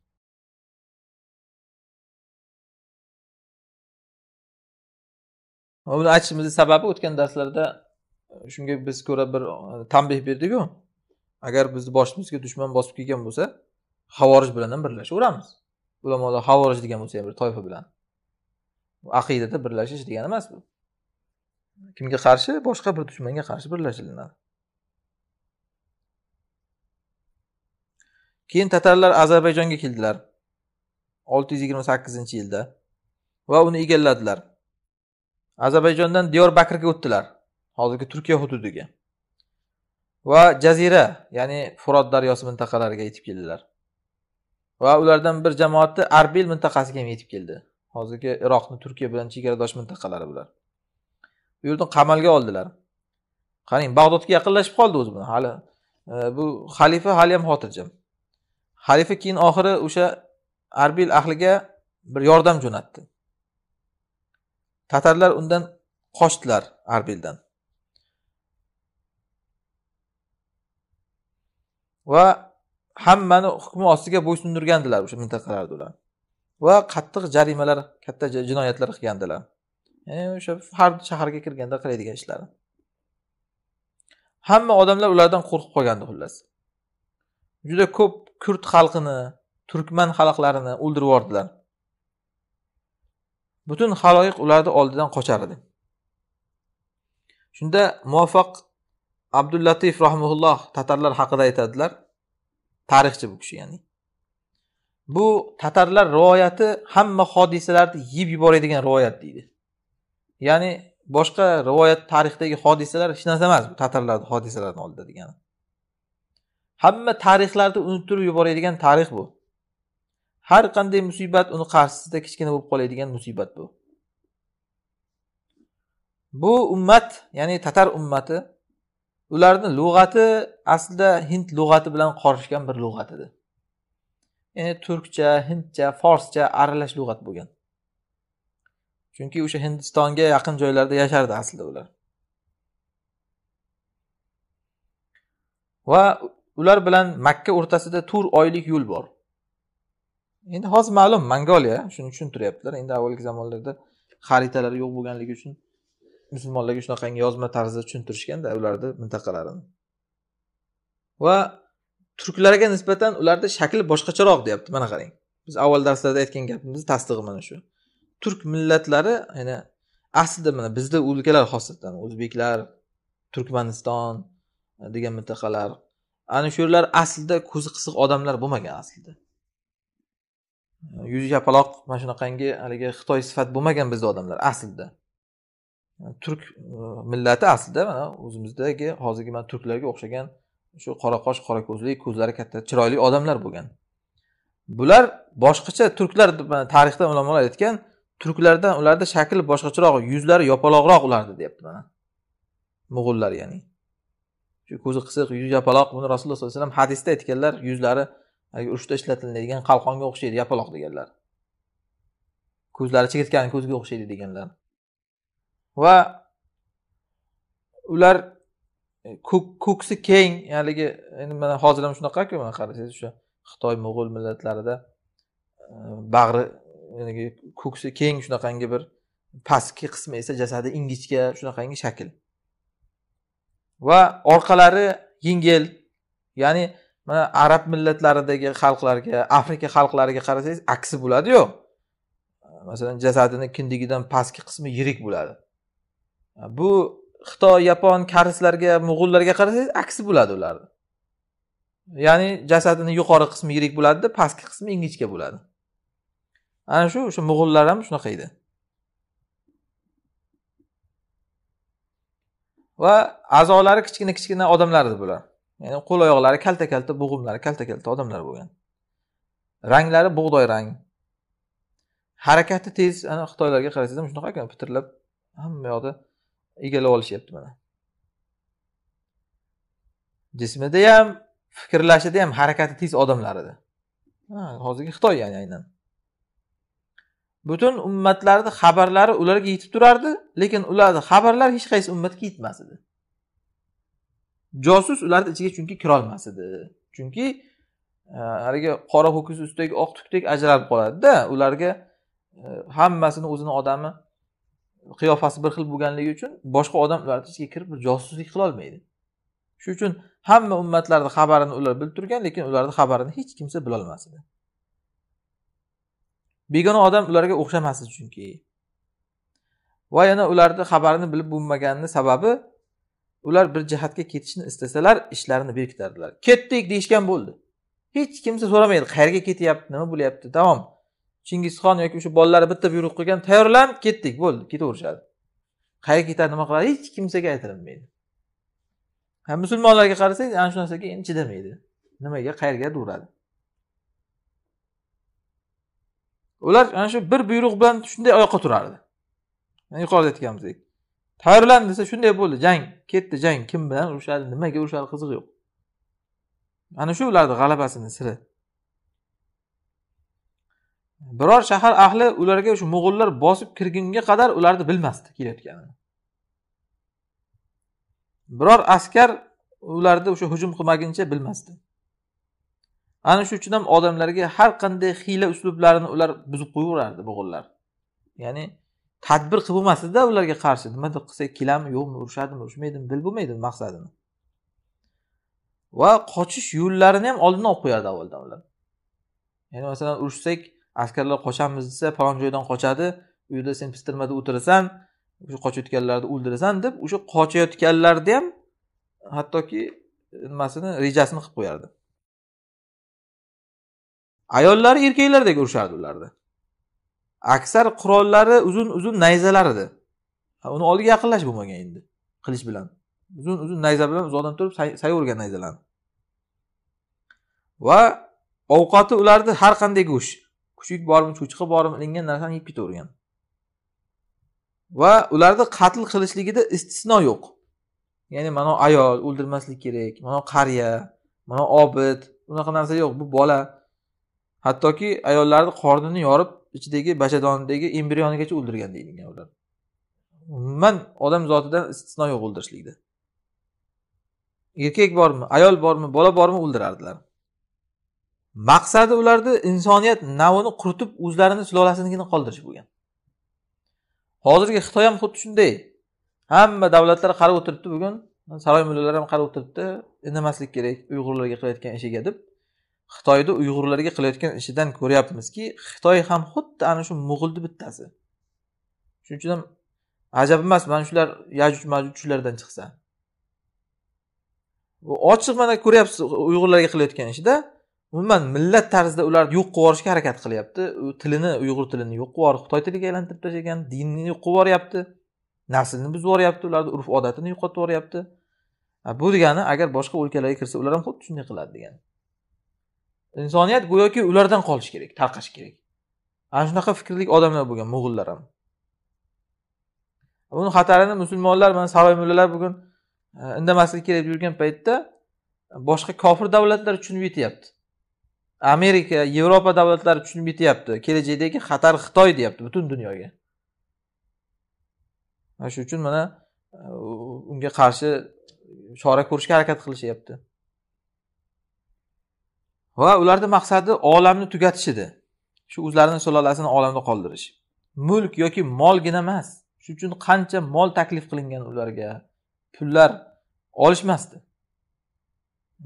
buni aytishimizni sababi o'tgan darslarda e, shunga biz ko'ra bir e, tanbeh berdikku agar bizni boshimizga dushman bosib kelgan bo'lsa havorij bilan ham birlashaveramiz ulamolar havorij degan bo'lsa ham bir toifa bilan aqidada birlashish degani emas bu kimga qarshi boshqa bir dushmanga qarshi birlashilinadi keyin tatarlar ozarbayjonga keldilar olti yuz yigirma sakkizinchi yilda va uni egalladilar ozarbayjondan bakrga o'tdilar hozirgi turkiya hududiga va jazira ya'ni furot daryosi mintaqalariga yetib keldilar va ulardan bir jamoati arbil mintaqasiga ham yetib keldi hozirgi iroqni turkiya bilan chegaradosh mintaqalari bular u yerda qamalga oldilar qarang bag'dodga yaqinlashib qoldi o'zi bu hali e, bu xalifa hali ham xotirjam xalifa keyin oxiri o'sha arbil ahliga bir yordam jo'natdi tatarlar undan qochdilar arbildan va hammani hukmi ostiga bo'ysundirgandilar o'sha mintaqalarni ular va qattiq jarimalar katta jinoyatlar qilgandilar ya'ni o'sha har shaharga kirganda qiladigan ishlari hamma odamlar ulardan qo'rqib qolgandi xullas juda ko'p kurd xalqini turkman xalqlarini o'ldirib yubordilar butun haloyiq ularni oldidan qochar edi shunda muvaffaq abdullatif rahmulloh tatarlar haqida aytadilar tarixchi bu kishi ya'ni bu tatarlar rivoyati hamma hodisalarni yeb yuboradigan rivoyat deydi ya'ni boshqa rivoyat tarixdagi hodisalar hech narsa emas bu tatarlarni hodisalarini oldida degani hamma tarixlarni unuttirib yuboradigan tarix bu har qanday musibat uni qarshisida kichkina bo'lib qoladigan musibat bu bu ummat ya'ni tatar ummati ularni lug'ati aslida hind lug'ati bilan qorishgan bir lug'at edi ya'ni turkcha hindcha forscha aralash lug'at bo'lgan chunki o'sha hindistonga yaqin joylarda yashardi aslida ular va ular bilan makka o'rtasida to'rt oylik yo'l bor endi hozir ma'lum mongoliya shuni tushuntiryaptilar endi avvalgi zamonlarda xaritalar yo'q bo'lganligi uchun musulmonlarga shunaqangi yozma tarzda tushuntirishganda ularni mintaqalarini va turklarga nisbatan ularni shakli boshqacharoq deyapti mana qarang biz avval darslarda aytgan gapimizni tasdig'i mana shu turk millatlari ya'ni aslida mana bizda o'lkalar xosatan o'zbeklar turkmaniston degan mintaqalar ana shular aslida ko'zi qisiq odamlar bo'lmagan aslida yuzi yapaloq mana shunaqangi haligi xitoy sifat bo'lmagan bizda odamlar aslida turk e, millati aslida mana o'zimizdagi hozirgi mana turklarga o'xshagan shu qora qosh qora ko'zli ko'zlari katta chiroyli odamlar bo'lgan bular boshqacha turklar tarixda ulamolar aytgan turklardan ularda shakl boshqacharoq yuzlari yopaloqroq ularni deyapti mana mo'g'ullar ya'ni shu ko'zi qisiq yuzi yapaloq buni rasululloh sollallohu alayhi vasallam hadisda aytganlar yuzlari haligi urushda ishlatiladigan qalqonga o'xshaydi yapaloq deganlar ko'zlari chigirtkani ko'ziga o'xshaydi deganlar va ular e, ko'ksi keng haligi endi mana hozir ham shunaqaku mana qarasangiz o'sha xitoy mo'g'ul millatlarida e, bag'ri ko'ksi keng shunaqangi bir pastki qismi esa jasadi ingichka shunaqangi shakl va orqalari yengil ya'ni mana arab millatlaridagi xalqlarga afrika xalqlariga qarasangiz aksi bo'ladi masalan jasadini kindigidan pastki qismi yirik bo'ladi bu xitoy yapon karislarga mo'g'ullarga qarasangiz aksi bo'ladi ularni ya'ni jasadini yuqori qismi yirik bo'ladida pastki qismi ingichka bo'ladi ana shu o'sha mo'g'ullar ham shunaqa edi va a'zolari kichkina kichkina odamlar edi bular ya'ni qo'l oyoqlari kalta kalta bo'g'imlari kalta kalta odamlar bo'lgan ranglari bug'doy rang harakati tez ana xitoylarga qarasangiz shunaqa ekan pitirlab hamma yoqni egallab olishyapti mana jismida ham fikrlashida ham harakati tez odamlar edi hozirgi xitoy ya'ni aynan butun ummatlarni xabarlari ularga yetib turardi lekin ularni xabarlari hech qaysi ummatga yetmas edi josus ularni ichiga chunki kirolmas edi chunki e, haligi qora ho'kiz ustidagi oq tukdek ajralib qoladida ularga e, hammasini o'zini odami qiyofasi bir xil bo'lganligi uchun boshqa odam ularni ichiga kirib bir josuslik qilolmaydi shuning uchun hamma ummatlarni xabarini ular bilib turgan lekin ularni xabarini hech kimsa bilolmas edi begona odam ularga o'xshamasin chunki va yana ularni xabarini bilib bo'lmaganini sababi ular bir jihatga ketishni istasalar ishlarini berkitardilar ketdik deyishgan bo'ldi hech kimsa so'ramaydi qayerga ketyapti nima bo'lyapti davom chingizxon yoki o'sha bolalari bitta buyruq qilgan tayyorlan ketdik bo'ldi ketaverishadi qayerga ketadi nima qiladi hech kimsaga aytilinmaydi musulmonlarga qarasangiz ana shu narsaga endi chidamaydi nimaga qayerga uradi ular ana shu bir buyruq bilan shunday oyoqqa turardi yuqorida aytganimizdek tayyorlan desa shunday bo'ldi jang ketdi jang kim bilan urushadi nimaga urushadi qizig'i yo'q ana shu ularni g'alabasini siri biror shahar ahli ularga shu mo'g'ullar bosib kirgunga qadar ularni bilmasdi kelayotganini biror askar ularni o'sha hujum qilmaguncha bilmasdi ana shu uchun ham odamlarga har qanday hiyla uslublarini ular buzib qo'yaverardi mo'g'ullar ya'ni tadbir qilib bo'lmasdida ularga qarshi nima deb qilsak yo'qmi urushadimi urushmaydimi bilib bo'lmaydi maqsadini va qochish yo'llarini ham oldindan olib qo'yardi avvaldan ular ya'ni masalan urushsak askarlar qochamiz desa falon joydan qochadi u yerda sen pistirmada o'tirasan o'sha qochayotganlarni o'ldirasan deb o'sha qochayotganlarni ham hattoki nimasini rejasini qilib qo'yardi ayollari erkaklardek urishardi ularda aksar qurollari uzun uzun nayzalar edi uni oldiga yaqinlash bo'lmagan endi qilich bilan uzun uzun nayza bilan uzoqdan turib sayavergan nayzalarni va ovqati ularni har qanday go'sht kuchuk bormi cho'chqa bormi ilingan narsani yeb ketavergan va ularni qatl qilishligida istisno yo'q ya'ni mana ayol o'ldirmaslik kerak mana qariya mana obid unaqa narsa yo'q bu bola hattoki ayollarni qornini yorib ichidagi bachadonidagi embrionigacha o'ldirgan deyilgan ular umuman odam zotidan istisno yo'q o'ldirishlikda erkak bormi ayol bormi bola bormi o'ldirardilar maqsadi ularni insoniyat navini quritib o'zlarini sulolasinigina qoldirish bo'lgan hozirgi xitoy ham xuddi shunday hamma davlatlar qarab o'tiribdi bugun saroy mullalar ham qarab o'tiribdi indamaslik kerak uyg'urlarga qilayotgan ishiga deb xitoyda uyg'urlarga qilayotgan ishidan ko'ryapmizki xitoy ham xuddi ana shu mo'g'ulni bittasi shuning uchun ham ajab emas mana shular yajuj majuj shulardan chiqsa ochiq mana ko'ryapsiz uyg'urlarga qilayotgan ishida umuman millat tarzida ularni yo'q qilib yuborishga harakat qilyapti tilini uyg'ur tilini yo'q qilib yuborib xitoy tiliga aylantirib tashlagan dinni yo'q qilib yuboryapti naslni buzib yuboryapti ularni urf odatini yo'qotib yuboryapti bu degani agar boshqa o'lkalarga kirsa ular ham xuddi shunday qiladi degani insoniyat go'yoki ulardan qolishi kerak tarqashi kerak ana shunaqa fikrlik odamlar bo'lgan mo'g'ullar ham buni xatarini musulmonlar mana saroy mullalar bugun e, indamaslik kerak deb yurgan paytda boshqa kofir davlatlar tushunib yetyapti amerika yevropa davlatlari tushunib yetyapti kelajakdagi xatar xitoy deyapti butun dunyoga mana shu uchun mana e, unga qarshi chora ko'rishga harakat qilishyapti va ularni maqsadi olamni tugatish edi shu o'zlarini sulolasini olamda qoldirish mulk yoki molgina emas shuning uchun qancha mol taklif qilingan ularga pullar olishmasdi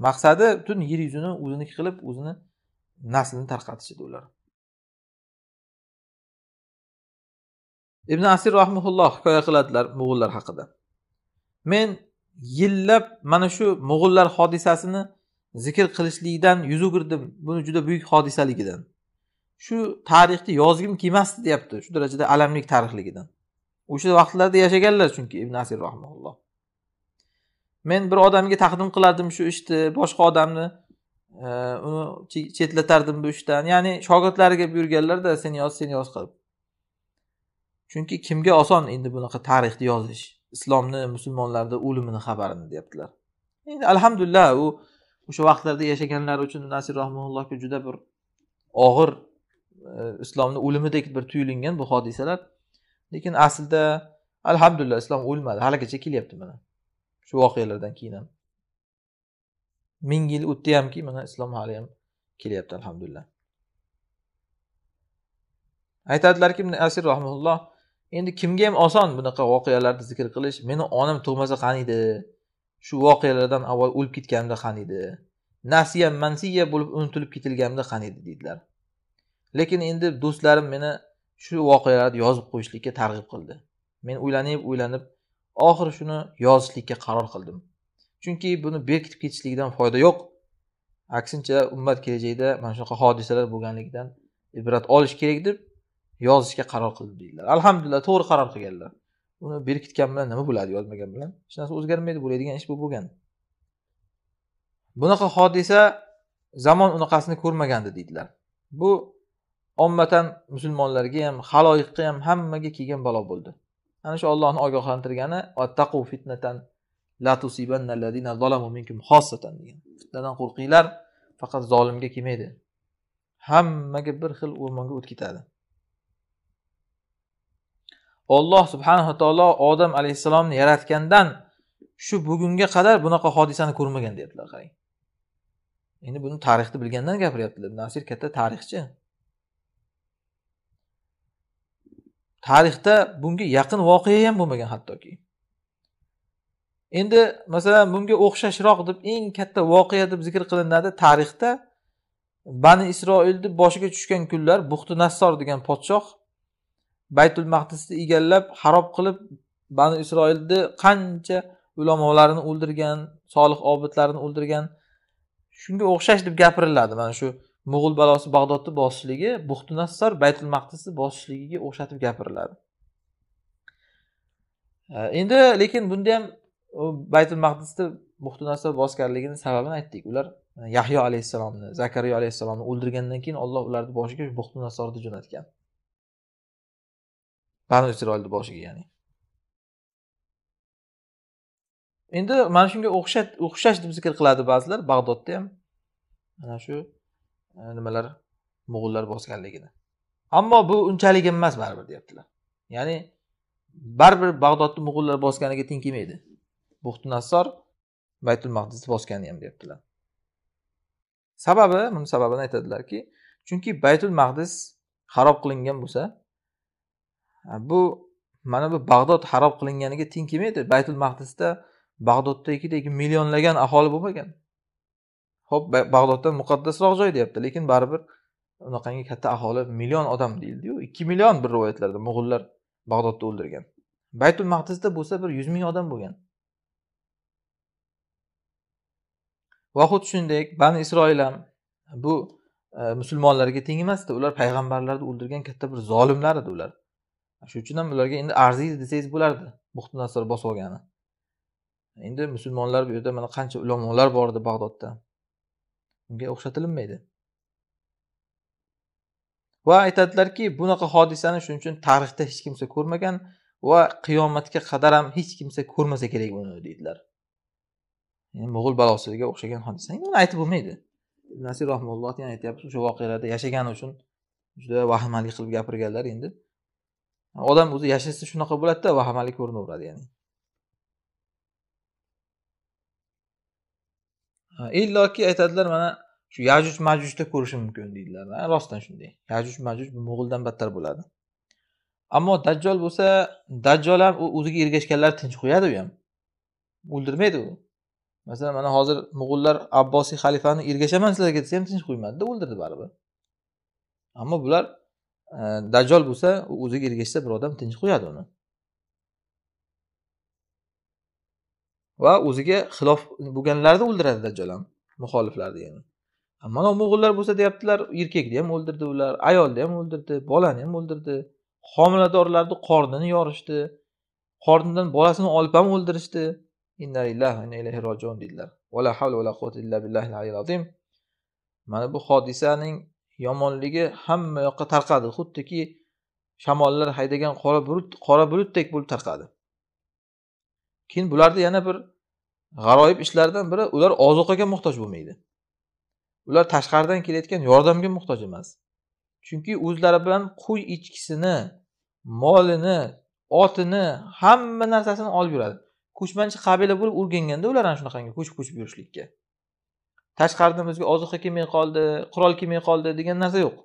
maqsadi butun yer yuzini o'ziniki qilib o'zini naslini tarqatish edi ular ibn asir rahmulloh hikoya qiladilar mo'g'ullar haqida men yillab mana shu mo'g'ullar hodisasini zikr qilishlikdan yuz o'girdim buni juda buyuk hodisaligidan shu tarixni yozgim kelmasdi deyapti shu darajada alamlik tarixligidan o'sha vaqtlarda yashaganlar chunki ibn asir rahmaulloh men bir odamga taqdim qilardim shu ishni boshqa odamni e, uni chetlatardim bu ishdan ya'ni shogirdlariga buyurganlarda sen yoz sen yoz qilib chunki kimga oson endi bunaqa tarixni yozish islomni musulmonlarni o'limini xabarini deyaptilar endi alhamdulillah u o'sha vaqtlarda yashaganlari uchun nasir rahmonullohga juda bir og'ir e, islomni o'limidek bir tuyulingan bu hodisalar lekin aslida alhamdulillah islom o'lmadi haligacha kelyapti mana shu voqealardan keyin ham ming yil o'tdi hamki mana islom hali ham kelyapti alhamdulillah aytadilarki asir rahmulloh endi kimga ham oson bunaqa voqealarni zikr qilish meni onam tug'masa qaniydi shu voqealardan avval o'lib ketganimda qaniydi nasiya mansiya bo'lib unutilib ketilganimda edi deydilar lekin endi do'stlarim meni shu voqealarni yozib qo'yishlikka targ'ib qildi men o'ylanib o'ylanib oxiri shuni yozishlikka qaror qildim chunki buni berkitib ketishlikdan foyda yo'q aksincha ummat kelajakda mana shunaqa hodisalar bo'lganligidan ibrat olish kerak deb yozishga qaror qildim deydilar alhamdulillah to'g'ri qaror qilganlar uni berkitgan bilan nima bo'ladi yozmagan bilan hech narsa o'zgarmaydi bo'ladigan ish bu bo'lgan bunaqa hodisa zamon unaqasini ko'rmagandi deydilar bu ommatan musulmonlarga ham haloyiqqa ham hammaga kelgan balo bo'ldi ana shu ollohni ogohlantirgani attaqu fitnatan la tusibanna zalamu minkum xossatan degan fitnadan qo'rqinglar faqat zolimga kelmaydi hammaga bir xil o'rmonga o't ketadi olloh subhanava taolo odam alayhissalomni yaratgandan shu bugunga qadar bunaqa hodisani ko'rmagan deyaptilar qarang endi buni tarixni bilgandan gapiryaptilar nasir katta tarixchi tarixda bunga yaqin voqea ham bo'lmagan hattoki endi masalan bunga o'xshashroq deb eng katta voqea deb zikr qilinadi tarixda bani isroilni boshiga tushgan kunlar buxti nassor degan podshoh baytul maqdisni egallab harob qilib bani isroilni qancha ulamolarini o'ldirgan solih obidlarni o'ldirgan shunga o'xshash deb gapiriladi mana shu mo'g'ul balosi bag'dodni bosishligi buxtunassor baytul maqdisni bosishligiga o'xshatib gapiriladi e, endi lekin bunda ham baytul maqdisni buxtunassor bosganligini sababini aytdik ular e, yahyo alayhissalomni zakariya alayhissalomni o'ldirgandan keyin olloh ularni boshiga buxtunassorni jo'natgan banu oldi boshiga ya'ni endi mana shunga o'xshash o'xshash deb zikr qiladi ba'zilar bag'dodda ham mana shu e, nimalar mo'g'ullar bosganligini ammo bu unchalik emas baribir deyaptilar ya'ni baribir bag'dodni mo'g'ullar bosganiga teng kelmaydi buxti nassor baytul maqdisni bosgani ham deyaptilar sababi buni sababini aytadilarki chunki baytul maqdis xarob qilingan bo'lsa bu mana bu bag'dod harob qilinganiga teng kelmaydi baytul maqdisda bag'doddagidek millionlagan aholi bo'lmagan ho'p bag'doddan muqaddasroq joy deyapti lekin baribir unaqangi katta aholi million odam deyildiyu ikki million bir rivoyatlarda mo'g'ullar bag'dodda o'ldirgan baytul maqdisda bo'lsa bir yuz ming odam bo'lgan va xuddi shuningdek bani isroil ham bu e, musulmonlarga teng emasdi ular payg'ambarlarni o'ldirgan katta bir zolimlar edi ular shuning uchun ham ularga endi arziydi desangiz bo'lardi muhti nasr bosib olgani endi musulmonlar bu yerda mana qancha ulamolar bor edi bag'dodda unga o'xshatilinmaydi va aytadilarki bunaqa hodisani shuning uchun tarixda hech kimsa ko'rmagan va qiyomatga qadar ham hech kimsa ko'rmasa kerak buni deydilar yani, mo'g'ul balosiga o'xshagan hodisa buni aytib bo'lmaydi nasir rahmulloh aytyapti o'sha voqealarda yashagani uchun juda vahimali qilib gapirganlar endi odam o'zi yashasa shunaqa bo'ladida vahmali ko'rinaveradi ya'ni illoki aytadilar mana shu yajuj majujda ko'rishi mumkin deydilar rostdan shunday yajuj majuj mo'g'uldan battar bo'ladi ammo dajjol bo'lsa dajjol ham u o'ziga ergashganlarni tinch qo'yadi u ham o'ldirmaydi u masalan mana hozir mo'g'ullar abbosiy xalifani ergashaman sizlarga desa ham tinch qo'ymadida o'ldirdi baribir ammo bular Э, dajjol bo'lsa u o'ziga ergashsa bir odam tinch qo'yadi uni va o'ziga xilof bo'lganlarni o'ldiradi dajjol ham muxoliflarni ya'ni mana mo'g'ullar bo'lsa deyaptilar erkakni ham o'ldirdi ular ayolni ham o'ldirdi bolani ham o'ldirdi homiladorlarni qornini yorishdi qornidan bolasini olib ham o'ldirishdi inna lillahi inna ilayhi rojiun quvvata illa billahil azim mana bu hodisaning yomonligi hamma yoqqa tarqadi xuddiki shamollar haydagan qora bulut qora bulutdek bo'lib tarqadi keyin bularni yana bir g'aroyib ishlardan biri ular ozuqaga muhtoj bo'lmaydi ular tashqaridan kelayotgan yordamga muhtoj emas chunki o'zlari bilan qo'y echkisini molini otini hamma narsasini olib yuradi ko'chmanchi qabila bo'lib o'rganganda ular ana shunaqangi ko'chib ko'chib yurishlikka tashqaridan bizga ozuqa kelmay qoldi qurol kelmay qoldi degan narsa yo'q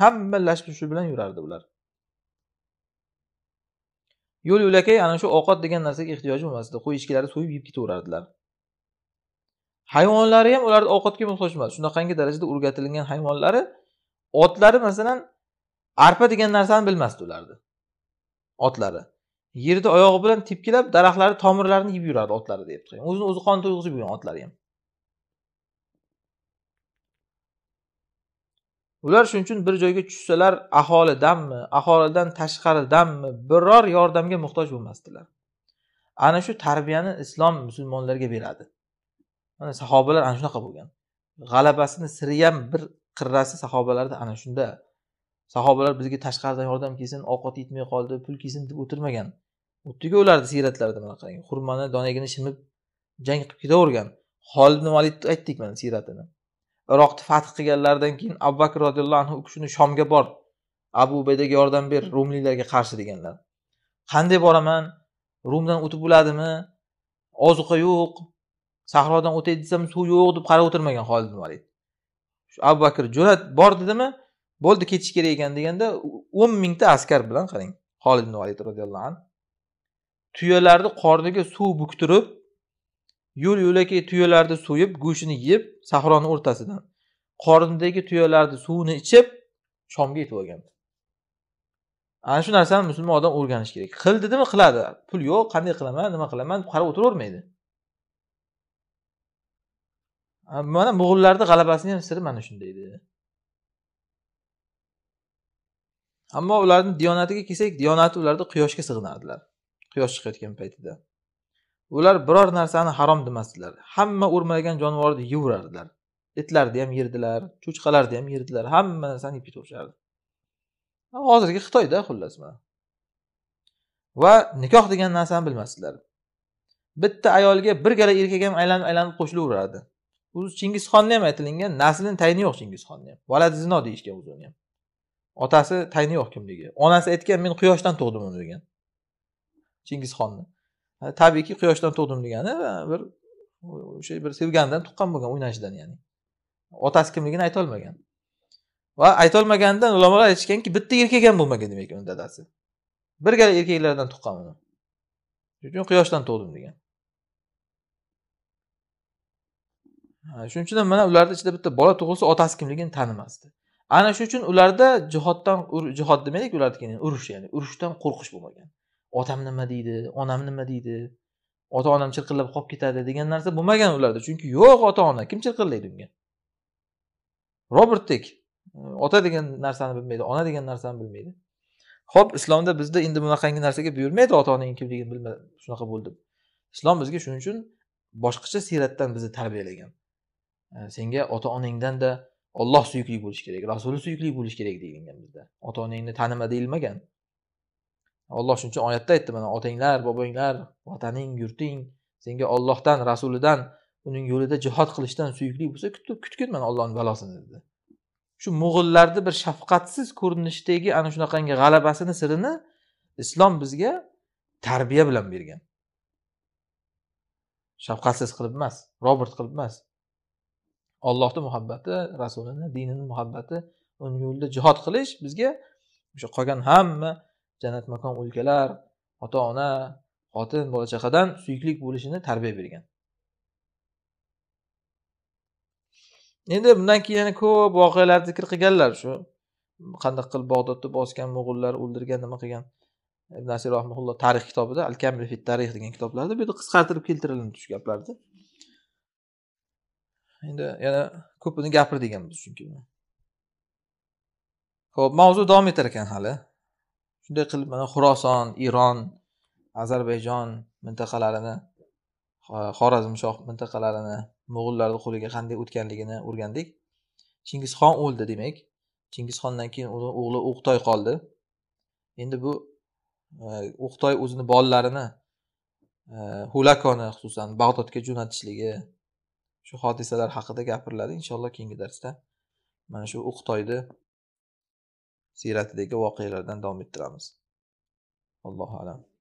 hamma lashib shu bilan yurardi bular yo'l yo'lakay ana shu ovqat degan narsaga ehtiyoji bo'lmasdi qo'y echkilarni so'yib yeb ketaverardilar hayvonlari ham ularni ovqatga muhtoj emas shunaqangi darajada o'rgatilgan hayvonlari otlari masalan arpa degan narsani bilmasdi ularni otlari yerda oyog'i bilan tepkilab daraxtlarni tomirlarini yeb yurardi otlari deb o'zini o'zi qon to'yg'izib yurgan otlari ham ular shuning uchun bir joyga tushsalar aholidanmi aholidan tashqaridanmi biror yordamga muhtoj bo'lmasdilar ana shu tarbiyani islom musulmonlarga beradi mana sahobalar ana shunaqa bo'lgan g'alabasini siri ham bir qirrasi sahobalarda ana shunda sahobalar bizga tashqaridan yordam kelsin ovqat yetmay qoldi pul kelsin deb o'tirmagan o'tdiku ularni siyratlarida mana qarang xurmani donagini shimib jang qilib ketavergan xolid valid aytdik mana siyratini iroqni fath qilganlaridan keyin abu bakr roziyallohu anhu u kishini shomga bor abu ubaydaga yordam ber rumliklarga qarshi deganlar qanday boraman rumdan o'tib bo'ladimi ozuqa yo'q sahrodan o'tay desam suv yo'q deb qarab o'tirmagan holid ibn valid abu bakr jo'nat bor dedimi bo'ldi ketish kerak ekan deganda o'n mingta askar bilan qarang holid ibn valid roziyallohu anhu tuyalarni qorniga suv buktirib yo'l yo'lakay tuyalarni so'yib go'shtini yeb sahroni o'rtasidan qornidagi tuyalarni suvini ichib shomga yetib olgan ana shu narsani musulmon odam o'rganishi kerak qil dedimi qiladi pul yo'q qanday qilaman nima qilaman deb qarab o'tiravermaydi mana mo'g'illarni g'alabasini ham siri mana shunda edi ammo ularni diyonatiga kelsak diyonati ularda quyoshga sig'inardilar quyosh chiqayotgan paytida ular biror narsani harom demasdilar hamma o'rmalagan jonivorni yeyverardilar itlarni ham yerdilar cho'chqalarni ham yerdilar hamma narsani yeb ketaverishardi hozirgi xitoyda xullas mana va nikoh degan narsani bilmasdilar bitta ayolga bir gala erkak ham aylanib aylanib qo'shilaverardi o'zi chingizxonni ham aytilingan naslini tayini yo'q chingizxonni ham valadi zino deyishgan o'zini ham otasi tayini yo'q kimligi onasi aytgan men quyoshdan tug'dim uni degan chingizxonni tabiiyki quyoshdan tug'dim degani bir o'sha bir sevgandan tuqqan bo'lgan o'ynashidan ya'ni otasi kimligini aytolmagan va aytolmaganidan ulamolar aytishganki bitta erkak ham bo'lmagan demak uni dadasi birgala erkaklardan tuqqan uni shuning uchun quyoshdan tug'dim degan shuning uchun ham mana ularni ichida bitta bola tug'ilsa otasi kimligini tanimasdi ana shuning uchun ularda jihoddan jihod demaylik ularniki urush ya'ni urushdan qo'rqish bo'lmagan otam nima deydi onam nima deydi ota onam chirqillab qolib ketadi degan narsa bo'lmagan ularda chunki yo'q ota ona kim chirqillaydi unga robertdek ota degan narsani bilmaydi ona degan narsani bilmaydi ho'p islomda bizda endi bunaqangi narsaga buyurmaydi ota onang kimligini bilma shunaqa bo'l deb islom bizga shuning uchun boshqacha siyratdan bizni tarbiyalagan senga ota onangdanda olloh suyukli bo'lishi kerak rasuli suyukli bo'lishi kerak deyilgan bizda ota onangni tanima deyilmagan olloh shuning uchun oyatda aytdi mana otanglar bobonglar vataning yurting senga ollohdan rasulidan uning yo'lida jihod qilishdan suyukli bo'lsa kutib kutgin mana ollohni balosini dedi shu mo'g'illarni bir shafqatsiz ko'rinishdagi ana shunaqangi g'alabasini sirini islom bizga tarbiya bilan bergan shafqatsiz qilib emas robert qilib emas ollohni muhabbati rasulini dinini muhabbati uni yo'lida jihod qilish bizga o'sha qolgan hamma jannatmakon o'lkalar ota ona xotin bola chaqadan suyukli bo'lishini tarbiya bergan endi bundan keyin yana ko'p voqealarni zikr qilganlar shu qandaq qilib bog'dodni bosgan mo'g'ullar o'ldirgan nima qilgan ibn asir tarix kitobida al kamil tarix degan kitoblarda bu yerda qisqartirib keltirilgan shu gaplarni endi yana ko'pini gapirdik ham biz chunki ho'p mavzu davom etar ekan hali shunday qilib mana xuroson iron ozarbayjon mintaqalarini xorazmshoh mintaqalarini mo'g'ullarni qo'liga qanday o'tganligini o'rgandik chingizxon o'ldi demak chingizxondan keyin uni o'g'li o'qtoy qoldi endi bu e, o'qtoy o'zini bolalarini e, hulakoni xususan bag'dodga jo'natishligi shu hodisalar haqida gapiriladi inshaalloh keyingi darsda mana shu o'qtoyni siyratidagi voqealardan davom ettiramiz allohu alam